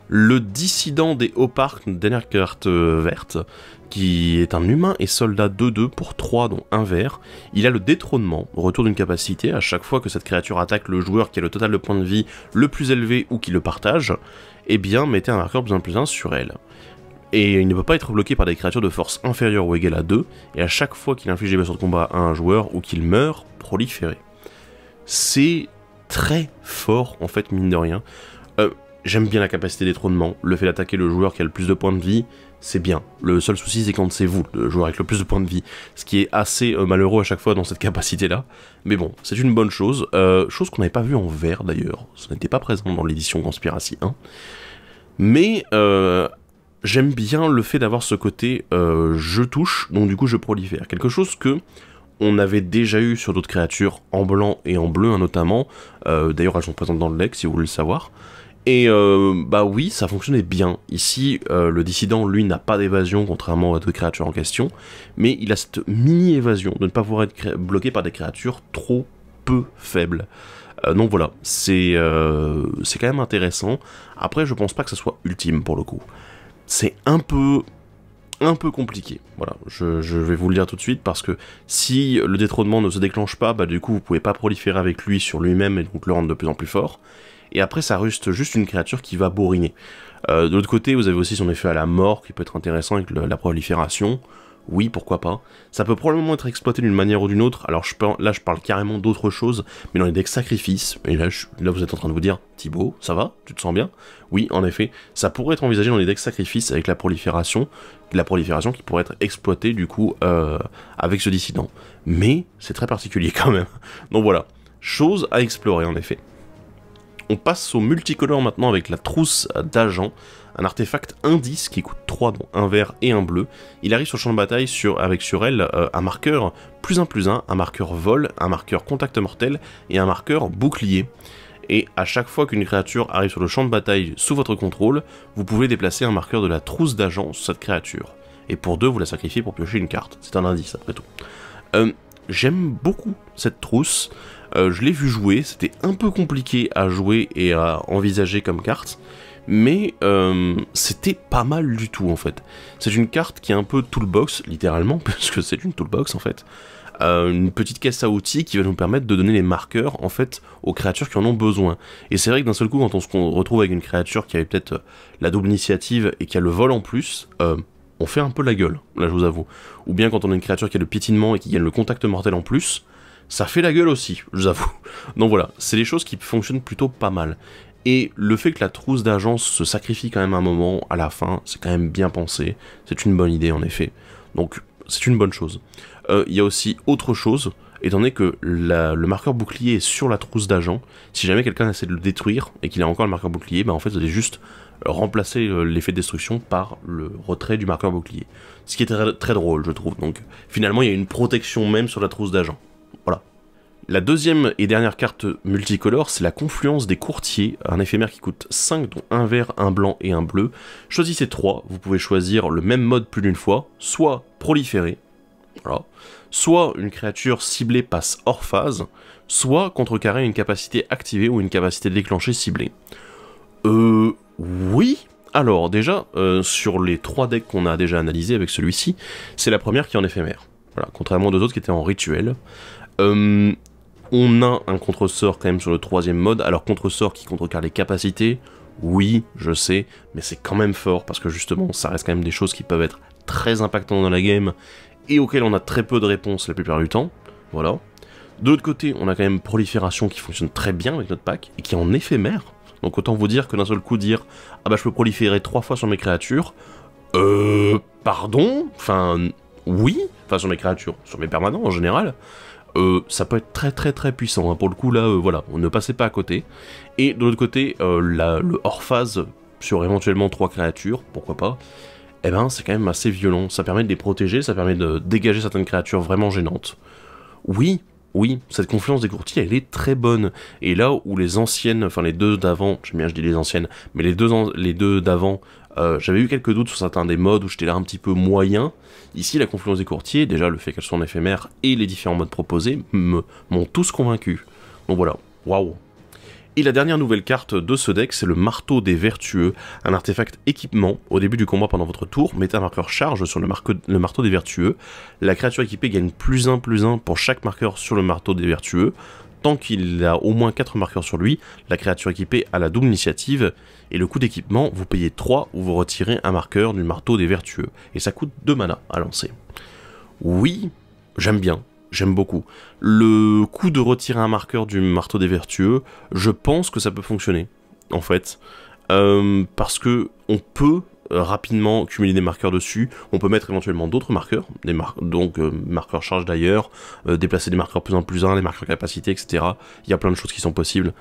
le dissident des Hauts Parcs, carte euh, Verte, qui est un humain et soldat 2-2 pour 3 dont un vert. Il a le détrônement, retour d'une capacité, à chaque fois que cette créature attaque le joueur qui a le total de points de vie le plus élevé ou qui le partage, eh bien mettez un marqueur plus 1 plus 1 sur elle. Et il ne peut pas être bloqué par des créatures de force inférieure ou égale à 2, et à chaque fois qu'il inflige des blessures de combat à un joueur ou qu'il meurt, proliférer. C'est très fort en fait mine de rien. J'aime bien la capacité d'étrônement, le fait d'attaquer le joueur qui a le plus de points de vie, c'est bien. Le seul souci, c'est quand c'est vous, le joueur avec le plus de points de vie, ce qui est assez euh, malheureux à chaque fois dans cette capacité-là. Mais bon, c'est une bonne chose, euh, chose qu'on n'avait pas vue en vert d'ailleurs, ça n'était pas présent dans l'édition Conspiracy 1. Mais euh, j'aime bien le fait d'avoir ce côté je touche, donc du coup je prolifère. Quelque chose que on avait déjà eu sur d'autres créatures en blanc et en bleu hein, notamment. D'ailleurs, elles sont présentes dans le deck si vous voulez le savoir. Et euh, bah oui, ça fonctionnait bien. Ici, euh, le dissident, lui, n'a pas d'évasion, contrairement aux deux créatures en question, mais il a cette mini-évasion de ne pas pouvoir être bloqué par des créatures trop peu faibles. Euh, donc voilà, c'est quand même intéressant. Après, je pense pas que ça soit ultime pour le coup. C'est un peu un peu compliqué. Voilà, je, je, vais vous le dire tout de suite parce que si le détrônement ne se déclenche pas, bah du coup vous pouvez pas proliférer avec lui sur lui-même et donc le rendre de plus en plus fort et après ça reste juste une créature qui va bourriner. Euh, de l'autre côté, vous avez aussi son effet à la mort qui peut être intéressant avec la prolifération. Oui, pourquoi pas. Ça peut probablement être exploité d'une manière ou d'une autre. Alors je là, je parle carrément d'autre chose, mais dans les decks sacrifices. Et là, vous êtes en train de vous dire, Thibaut, ça va Tu te sens bien Oui, en effet, ça pourrait être envisagé dans les decks sacrifices avec la prolifération, la prolifération qui pourrait être exploitée du coup euh, avec ce dissident. Mais c'est très particulier quand même. Donc voilà, chose à explorer en effet. On passe au multicolore maintenant avec la trousse d'agent, un artefact indice qui coûte 3 dont un vert et un bleu. Il arrive sur le champ de bataille sur, avec sur elle euh, un marqueur plus un plus un, un marqueur vol, un marqueur contact mortel et un marqueur bouclier. Et à chaque fois qu'une créature arrive sur le champ de bataille sous votre contrôle, vous pouvez déplacer un marqueur de la trousse d'agent sur cette créature. Et pour deux, vous la sacrifiez pour piocher une carte. C'est un indice après tout. Euh, j'aime beaucoup cette trousse. Euh, je l'ai vu jouer, c'était un peu compliqué à jouer et à envisager comme carte, mais euh, c'était pas mal du tout en fait. C'est une carte qui est un peu toolbox, littéralement, parce que c'est une toolbox en fait. Euh, une petite caisse à outils qui va nous permettre de donner les marqueurs en fait aux créatures qui en ont besoin. Et c'est vrai que d'un seul coup, quand on se retrouve avec une créature qui avait peut-être la double initiative et qui a le vol en plus, on fait un peu la gueule, là je vous avoue. Ou bien quand on a une créature qui a le piétinement et qui gagne le contact mortel en plus, ça fait la gueule aussi, je vous avoue. Donc voilà, c'est des choses qui fonctionnent plutôt pas mal. Et le fait que la trousse d'agent se sacrifie quand même un moment à la fin, c'est quand même bien pensé. C'est une bonne idée en effet. Donc c'est une bonne chose. Euh, il y a aussi autre chose, étant donné que le marqueur bouclier est sur la trousse d'agent, si jamais quelqu'un essaie de le détruire et qu'il a encore le marqueur bouclier, bah en fait vous allez juste remplacer euh, l'effet de destruction par le retrait du marqueur bouclier. Ce qui est très, très drôle je trouve. Donc finalement il y a une protection même sur la trousse d'agent. La deuxième et dernière carte multicolore, c'est la confluence des courtiers, un éphémère qui coûte 5, dont un vert, un blanc et un bleu. Choisissez 3, vous pouvez choisir le même mode plus d'une fois, soit proliférer, soit une créature ciblée passe hors phase, soit contrecarrer une capacité activée ou une capacité déclenchée ciblée. Euh... Oui Alors déjà, euh, sur les 3 decks qu'on a déjà analysés avec celui-ci, c'est la première qui est en éphémère. Voilà, contrairement aux deux autres qui étaient en rituel. Euh, on a un contre-sort quand même sur le troisième mode, alors contre-sort qui contrecarre les capacités, oui, je sais, mais c'est quand même fort, parce que justement, ça reste quand même des choses qui peuvent être très impactantes dans la game, et auxquelles on a très peu de réponses la plupart du temps, voilà. De l'autre côté, on a quand même prolifération qui fonctionne très bien avec notre pack, et qui est en éphémère, donc autant vous dire que d'un seul coup dire « Ah bah je peux proliférer trois fois sur mes créatures », euh... pardon Enfin, oui Enfin, sur mes créatures, sur mes permanents en général euh, ça peut être très très très puissant. Hein. Pour le coup, là, euh, voilà, on ne passait pas à côté. Et de l'autre côté, euh, le hors-phase sur éventuellement trois créatures, pourquoi pas, et eh ben, c'est quand même assez violent. Ça permet de les protéger, ça permet de dégager certaines créatures vraiment gênantes. Oui, oui, cette confiance des courtiers, elle est très bonne. Et là où les anciennes, enfin les deux d'avant, j'aime bien je dis les anciennes, mais les deux, les deux d'avant euh, j'avais eu quelques doutes sur certains des modes où j'étais là un petit peu moyen. Ici, la confluence des courtiers, déjà le fait qu'elles sont éphémères éphémère et les différents modes proposés m'ont tous convaincu. Donc voilà, waouh. Et la dernière nouvelle carte de ce deck, c'est le Marteau des Vertueux, un artefact équipement. Au début du combat pendant votre tour, mettez un marqueur charge sur le, le Marteau des Vertueux. La créature équipée gagne plus 1 plus 1 pour chaque marqueur sur le Marteau des Vertueux tant qu'il a au moins 4 marqueurs sur lui, la créature équipée a la double initiative, et le coût d'équipement, vous payez 3 ou vous retirez un marqueur du marteau des vertueux, et ça coûte 2 mana à lancer. Oui, j'aime bien, j'aime beaucoup. Le coût de retirer un marqueur du marteau des vertueux, je pense que ça peut fonctionner, en fait. Euh, parce que on peut euh, rapidement cumuler des marqueurs dessus. On peut mettre éventuellement d'autres marqueurs, des donc euh, marqueurs charge d'ailleurs, euh, déplacer des marqueurs plus en plus 1, les marqueurs capacité, etc. Il y a plein de choses qui sont possibles.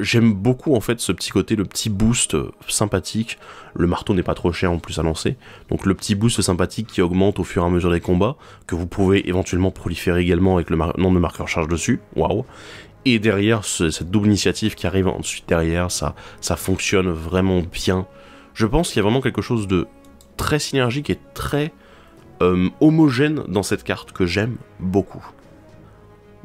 J'aime beaucoup en fait ce petit côté, le petit boost sympathique. Le marteau n'est pas trop cher en plus à lancer. Donc le petit boost sympathique qui augmente au fur et à mesure des combats, que vous pouvez éventuellement proliférer également avec le nombre de marqueurs charge dessus. Waouh Et derrière, cette double initiative qui arrive ensuite derrière, ça, ça fonctionne vraiment bien je pense qu'il y a vraiment quelque chose de très synergique et très euh, homogène dans cette carte que j'aime beaucoup.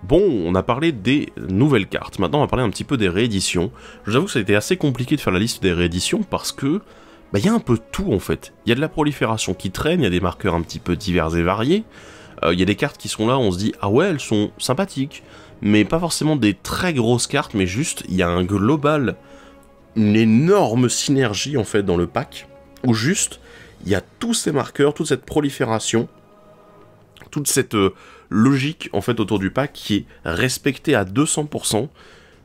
Bon, on a parlé des nouvelles cartes, maintenant on va parler un petit peu des rééditions. Je vous avoue que ça a été assez compliqué de faire la liste des rééditions parce que bah, il y a un peu tout en fait. Il y a de la prolifération qui traîne, il y a des marqueurs un petit peu divers et variés, euh, il y a des cartes qui sont là, on se dit ah ouais elles sont sympathiques, mais pas forcément des très grosses cartes, mais juste il y a un global une énorme synergie en fait dans le pack, où juste il y a tous ces marqueurs, toute cette prolifération, toute cette euh, logique en fait autour du pack qui est respectée à 200%,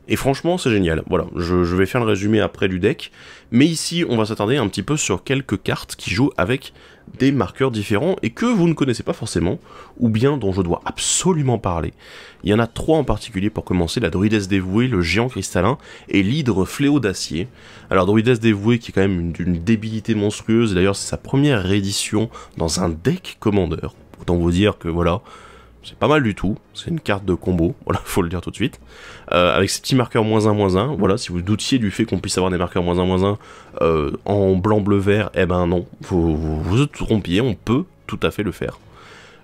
et franchement, c'est génial. Voilà, je, vais faire le résumé après du deck. Mais ici, on va s'attarder un petit peu sur quelques cartes qui jouent avec des marqueurs différents et que vous ne connaissez pas forcément, ou bien dont je dois absolument parler. Il y en a trois en particulier pour commencer, la druidesse dévouée, le géant cristallin et l'hydre fléau d'acier. Alors druidesse dévouée qui est quand même d'une débilité monstrueuse, d'ailleurs c'est sa première réédition dans un deck commandeur. Autant vous dire que voilà, c'est pas mal du tout, c'est une carte de combo, voilà, faut le dire tout de suite, euh, avec ces petits marqueurs moins 1, 1, voilà, si vous doutiez du fait qu'on puisse avoir des marqueurs moins 1, 1 euh, en blanc, bleu, vert, eh ben non, vous vous, trompiez, on peut tout à fait le faire.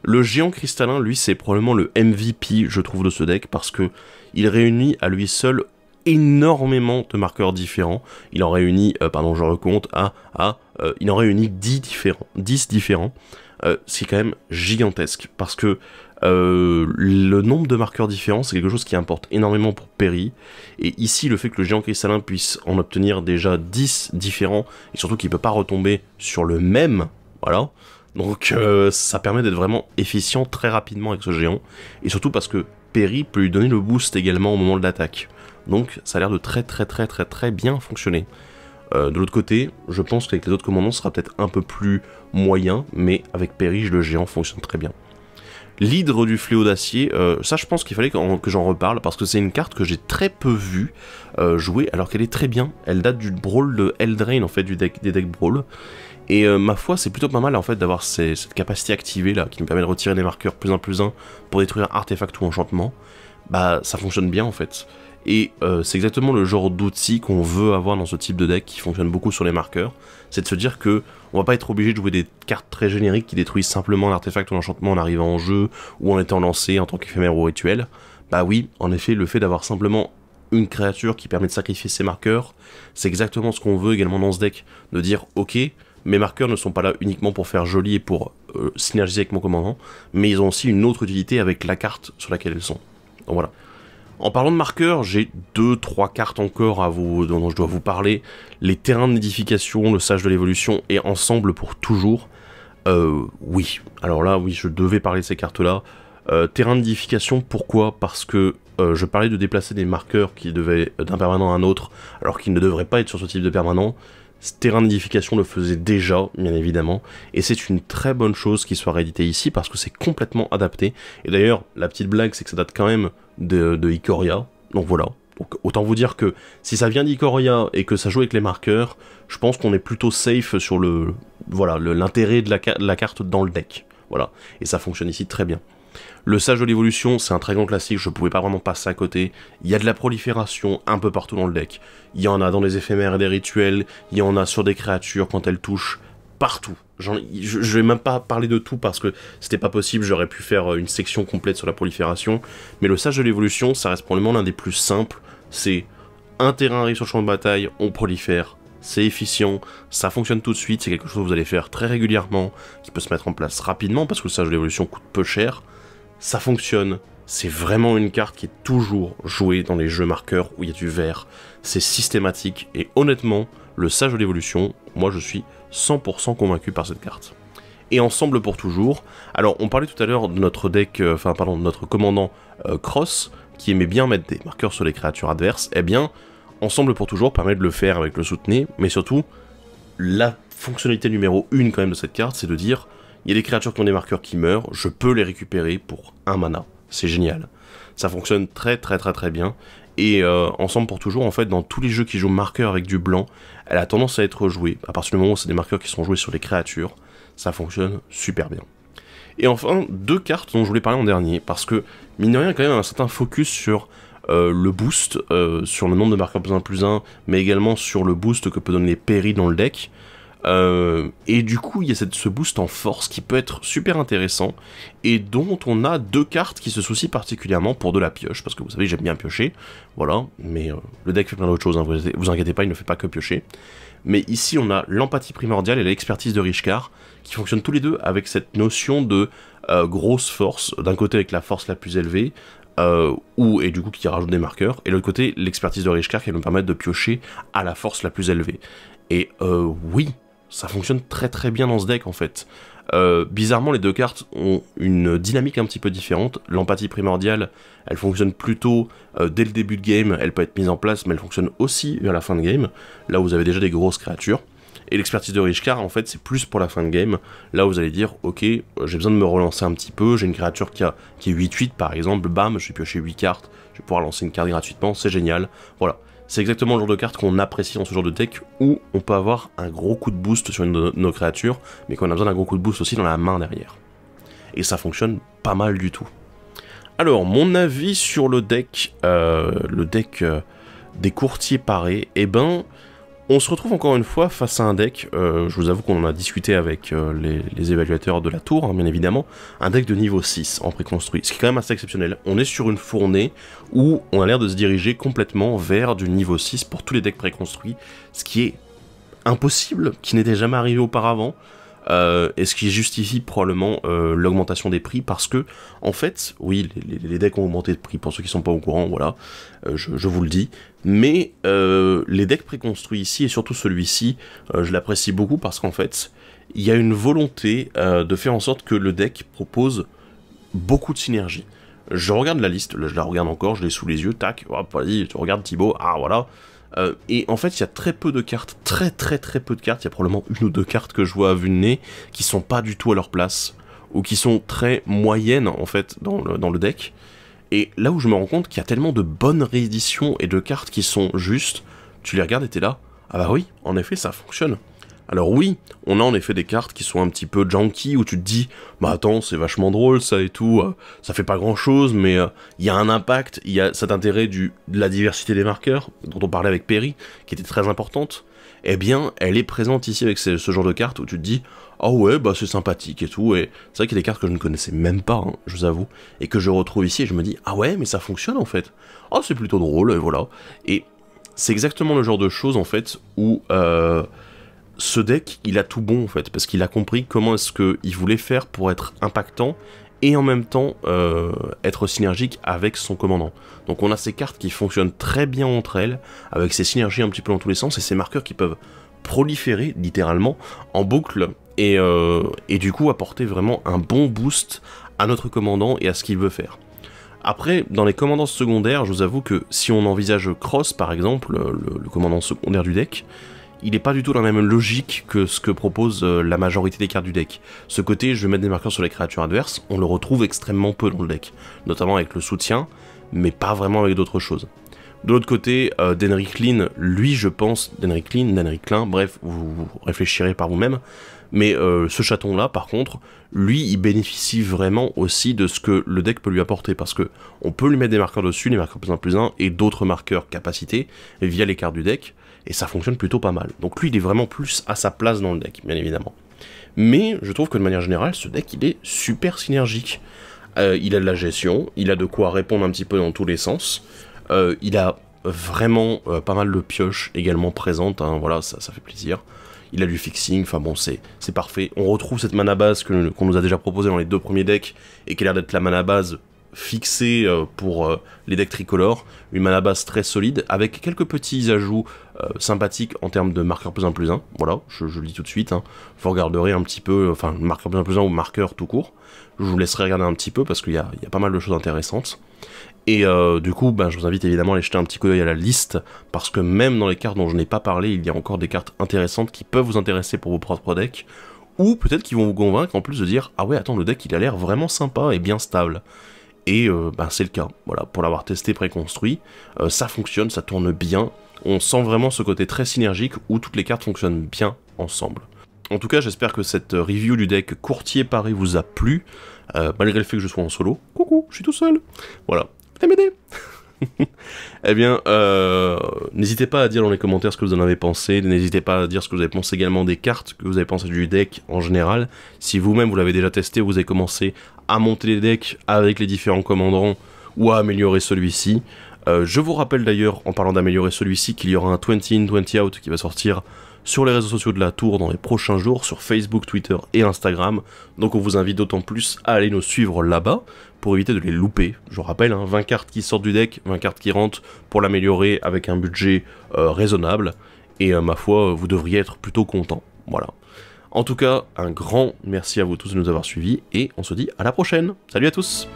Le géant cristallin, lui, c'est probablement le MVP, je trouve, de ce deck, parce que il réunit à lui seul énormément de marqueurs différents. Il en réunit, euh, pardon, je recompte, à, à il en réunit 10 différents. 10 différents. est c'est quand même gigantesque, parce que euh, le nombre de marqueurs différents, c'est quelque chose qui importe énormément pour Perry. Et ici, le fait que le géant cristallin puisse en obtenir déjà 10 différents, et surtout qu'il ne peut pas retomber sur le même, voilà. Donc euh, ça permet d'être vraiment efficient très rapidement avec ce géant. Et surtout parce que Perry peut lui donner le boost également au moment de l'attaque. Donc ça a l'air de très très très très très bien fonctionner. Euh, de l'autre côté, je pense qu'avec les autres commandants, ce sera peut-être un peu plus moyen, mais avec Perry, le géant fonctionne très bien l'hydre du fléau d'acier, euh, ça je pense qu'il fallait que j'en reparle parce que c'est une carte que j'ai très peu vue euh, jouer alors qu'elle est très bien. Elle date du brawl de Eldraine en fait, du deck, des decks brawl. Et euh, ma foi, c'est plutôt pas mal en fait d'avoir cette capacité activée là qui me permet de retirer des marqueurs plus un plus un pour détruire artefact ou enchantement. Bah ça fonctionne bien en fait. Et euh, c'est exactement le genre d'outil qu'on veut avoir dans ce type de deck qui fonctionne beaucoup sur les marqueurs. C'est de se dire que on va pas être obligé de jouer des cartes très génériques qui détruisent simplement l'artefact ou l'enchantement en arrivant en jeu ou en étant lancé en tant qu'éphémère ou rituel. Bah oui, en effet, le fait d'avoir simplement une créature qui permet de sacrifier ses marqueurs, c'est exactement ce qu'on veut également dans ce deck. De dire, ok, mes marqueurs ne sont pas là uniquement pour faire joli et pour euh, synergiser avec mon commandant, mais ils ont aussi une autre utilité avec la carte sur laquelle ils sont. Donc voilà. En parlant de marqueurs, j'ai deux, trois cartes encore à vous, dont je dois vous parler. Les terrains de nidification, le sage de l'évolution et ensemble pour toujours. Euh, oui, alors là, oui, je devais parler de ces cartes-là. Euh, terrain de nidification, pourquoi Parce que euh, je parlais de déplacer des marqueurs qui devaient d'un permanent à un autre, alors qu'ils ne devraient pas être sur ce type de permanent. Ce terrain de nidification le faisait déjà, bien évidemment, et c'est une très bonne chose qu'il soit réédité ici parce que c'est complètement adapté. Et d'ailleurs, la petite blague, c'est que ça date quand même de, Icoria, Ikoria. Donc voilà. autant vous dire que si ça vient d'Ikoria et que ça joue avec les marqueurs, je pense qu'on est plutôt safe sur le voilà l'intérêt de la, carte dans le deck. Voilà. Et ça fonctionne ici très bien. Le Sage de l'évolution, c'est un très grand classique, je ne pouvais pas vraiment passer à côté. Il y a de la prolifération un peu partout dans le deck. Il y en a dans les éphémères et des rituels, il y en a sur des créatures quand elles touchent, partout je, vais même pas parler de tout parce que c'était pas possible, j'aurais pu faire euh, une section complète sur la prolifération. Mais le sage de l'évolution, ça reste probablement l'un des plus simples. C'est un terrain arrive sur le champ de bataille, on prolifère, c'est efficient, ça fonctionne tout de suite, c'est quelque chose que vous allez faire très régulièrement, qui peut se mettre en place rapidement parce que le sage de l'évolution coûte peu cher. Ça fonctionne, c'est vraiment une carte qui est toujours jouée dans les jeux marqueurs où il y a du vert. C'est systématique et honnêtement, le sage de l'évolution, moi je suis 100% convaincu par cette carte. Et ensemble pour toujours. Alors, on parlait tout à l'heure de notre deck, euh, enfin, pardon, de notre commandant euh, Cross, qui aimait bien mettre des marqueurs sur les créatures adverses. Eh bien, ensemble pour toujours permet de le faire avec le soutenir, mais surtout, la fonctionnalité numéro 1 quand même de cette carte, c'est de dire il y a des créatures qui ont des marqueurs qui meurent, je peux les récupérer pour un mana. C'est génial. Ça fonctionne très très très très bien et euh, ensemble pour toujours en fait dans tous les jeux qui jouent marqueur avec du blanc elle a tendance à être jouée à partir du moment où c'est des marqueurs qui sont joués sur les créatures ça fonctionne super bien et enfin deux cartes dont je voulais parler en dernier parce que mine de rien quand même un certain focus sur euh, le boost euh, sur le nombre de marqueurs plus 1 plus 1 mais également sur le boost que peut donner les péris dans le deck euh, et du coup, il y a cette, ce boost en force qui peut être super intéressant et dont on a deux cartes qui se soucient particulièrement pour de la pioche, parce que vous savez, j'aime bien piocher, voilà, mais euh, le deck fait plein d'autres choses, hein. vous, inquiétez pas, il ne fait pas que piocher. Mais ici, on a l'empathie primordiale et l'expertise de Richcar qui fonctionnent tous les deux avec cette notion de euh, grosse force, d'un côté avec la force la plus élevée, ou et du coup qui rajoute des marqueurs, et l'autre côté l'expertise de Richcar qui va nous permettre de piocher à la force la plus élevée. Et oui, ça fonctionne très très bien dans ce deck en fait. Euh, bizarrement, les deux cartes ont une dynamique un petit peu différente. L'empathie primordiale, elle fonctionne plutôt euh, dès le début de game, elle peut être mise en place, mais elle fonctionne aussi vers la fin de game, là où vous avez déjà des grosses créatures. Et l'expertise de Richcar, en fait, c'est plus pour la fin de game, là où vous allez dire, ok, euh, j'ai besoin de me relancer un petit peu, j'ai une créature qui, a, qui est 8-8 par exemple, bam, je suis pioché 8 cartes, je vais pouvoir lancer une carte gratuitement, c'est génial. Voilà, c'est exactement le genre de carte qu'on apprécie dans ce genre de deck où on peut avoir un gros coup de boost sur une de nos créatures, mais qu'on a besoin d'un gros coup de boost aussi dans la main derrière. Et ça fonctionne pas mal du tout. Alors, mon avis sur le deck, euh, le deck euh, des courtiers parés, eh ben, on se retrouve encore une fois face à un deck, euh, je vous avoue qu'on en a discuté avec euh, les, évaluateurs de la tour, hein, bien évidemment, un deck de niveau 6 en préconstruit, ce qui est quand même assez exceptionnel. On est sur une fournée où on a l'air de se diriger complètement vers du niveau 6 pour tous les decks préconstruits, ce qui est impossible, qui n'était jamais arrivé auparavant. Euh, et ce qui justifie probablement euh, l'augmentation des prix parce que, en fait, oui, les, decks ont augmenté de prix pour ceux qui sont pas au courant, voilà, euh, je, vous le dis. Mais les decks préconstruits ici et surtout celui-ci, je l'apprécie beaucoup parce qu'en fait, il y a une volonté de faire en sorte que le deck propose beaucoup de synergie. Je regarde la liste, je la regarde encore, je l'ai sous les yeux, tac, hop, vas-y, tu regardes Thibaut, ah voilà, euh, et en fait, il y a très peu de cartes, très très très peu de cartes. Il y a probablement une ou deux cartes que je vois à vue de nez qui sont pas du tout à leur place ou qui sont très moyennes en fait dans le, dans le deck. Et là où je me rends compte qu'il y a tellement de bonnes rééditions et de cartes qui sont justes, tu les regardes et t'es là. Ah bah oui, en effet, ça fonctionne. Alors oui, on a en effet des cartes qui sont un petit peu janky, où tu te dis, bah attends, c'est vachement drôle ça et tout, euh, ça fait pas grand chose, mais euh, il y a un impact, il y a cet intérêt du, de la diversité des marqueurs, dont on parlait avec Perry, qui était très importante, eh bien, elle est présente ici avec ce, genre de cartes où tu te dis, ah ouais, bah c'est sympathique et tout, et c'est vrai qu'il y a des cartes que je ne connaissais même pas, hein, je vous avoue, et que je retrouve ici et je me dis, ah ouais, mais ça fonctionne en fait, oh, c'est plutôt drôle, et voilà, et c'est exactement le genre de choses en fait où... Euh, ce deck, il a tout bon en fait, parce qu'il a compris comment est-ce qu'il voulait faire pour être impactant et en même temps euh, être synergique avec son commandant. Donc on a ces cartes qui fonctionnent très bien entre elles, avec ces synergies un petit peu dans tous les sens, et ces marqueurs qui peuvent proliférer littéralement en boucle, et, euh, du coup apporter vraiment un bon boost à notre commandant et à ce qu'il veut faire. Après, dans les commandants secondaires, je vous avoue que si on envisage Cross par exemple, le commandant secondaire du deck, il n'est pas du tout dans la même logique que ce que propose euh, la majorité des cartes du deck. Ce côté, je vais mettre des marqueurs sur les créatures adverses, on le retrouve extrêmement peu dans le deck, notamment avec le soutien, mais pas vraiment avec d'autres choses. De l'autre côté, euh, Denric lui, je pense, Denric Klein, Denric Klein, bref, vous, réfléchirez par vous-même, mais euh, ce chaton-là, par contre, lui, il bénéficie vraiment aussi de ce que le deck peut lui apporter, parce que on peut lui mettre des marqueurs dessus, les marqueurs plus 1 plus 1, et d'autres marqueurs capacités, via les cartes du deck, et ça fonctionne plutôt pas mal. Donc lui, il est vraiment plus à sa place dans le deck, bien évidemment. Mais je trouve que de manière générale, ce deck, il est super synergique. Euh, il a de la gestion, il a de quoi répondre un petit peu dans tous les sens. Euh, il a vraiment euh, pas mal de pioches également présentes, hein. voilà, ça, ça, fait plaisir. Il a du fixing, enfin bon, c'est parfait. On retrouve cette mana base qu'on nous a déjà proposée dans les deux premiers decks, et qui a l'air d'être la mana base fixé euh, pour euh, les decks tricolores, une mana base très solide, avec quelques petits ajouts euh, sympathiques en termes de marqueur plus 1 plus 1, voilà, je, le dis tout de suite, hein. vous regarderez un petit peu, enfin marqueur plus 1 plus 1 ou marqueur tout court, je vous laisserai regarder un petit peu parce qu'il y, a, pas mal de choses intéressantes. Et du coup, ben, je vous invite évidemment à aller jeter un petit coup d'œil à la liste, parce que même dans les cartes dont je n'ai pas parlé, il y a encore des cartes intéressantes qui peuvent vous intéresser pour vos propres decks, ou peut-être qui vont vous convaincre en plus de dire « Ah ouais, attends, le deck il a l'air vraiment sympa et bien stable ». Et euh, ben, c'est le cas, voilà, pour l'avoir testé préconstruit, euh, ça fonctionne, ça tourne bien, on sent vraiment ce côté très synergique où toutes les cartes fonctionnent bien ensemble. En tout cas, j'espère que cette review du deck Courtier Paris vous a plu, euh, malgré le fait que je sois en solo. Coucou, je suis tout seul. Voilà, venez m'aider eh bien, euh, n'hésitez pas à dire dans les commentaires ce que vous en avez pensé. N'hésitez pas à dire ce que vous avez pensé également des cartes, que vous avez pensé du deck en général. Si vous-même vous, l'avez déjà testé, vous avez commencé à monter les decks avec les différents commandants ou à améliorer celui-ci. Euh, je vous rappelle d'ailleurs, en parlant d'améliorer celui-ci, qu'il y aura un 20 in, 20 out qui va sortir sur les réseaux sociaux de la Tour dans les prochains jours, sur Facebook, Twitter et Instagram. Donc on vous invite d'autant plus à aller nous suivre là-bas pour éviter de les louper. Je vous rappelle, 20 hein, cartes qui sortent du deck, 20 cartes qui rentrent pour l'améliorer avec un budget euh, raisonnable. Et euh, ma foi, vous devriez être plutôt content. Voilà. En tout cas, un grand merci à vous tous de nous avoir suivis et on se dit à la prochaine. Salut à tous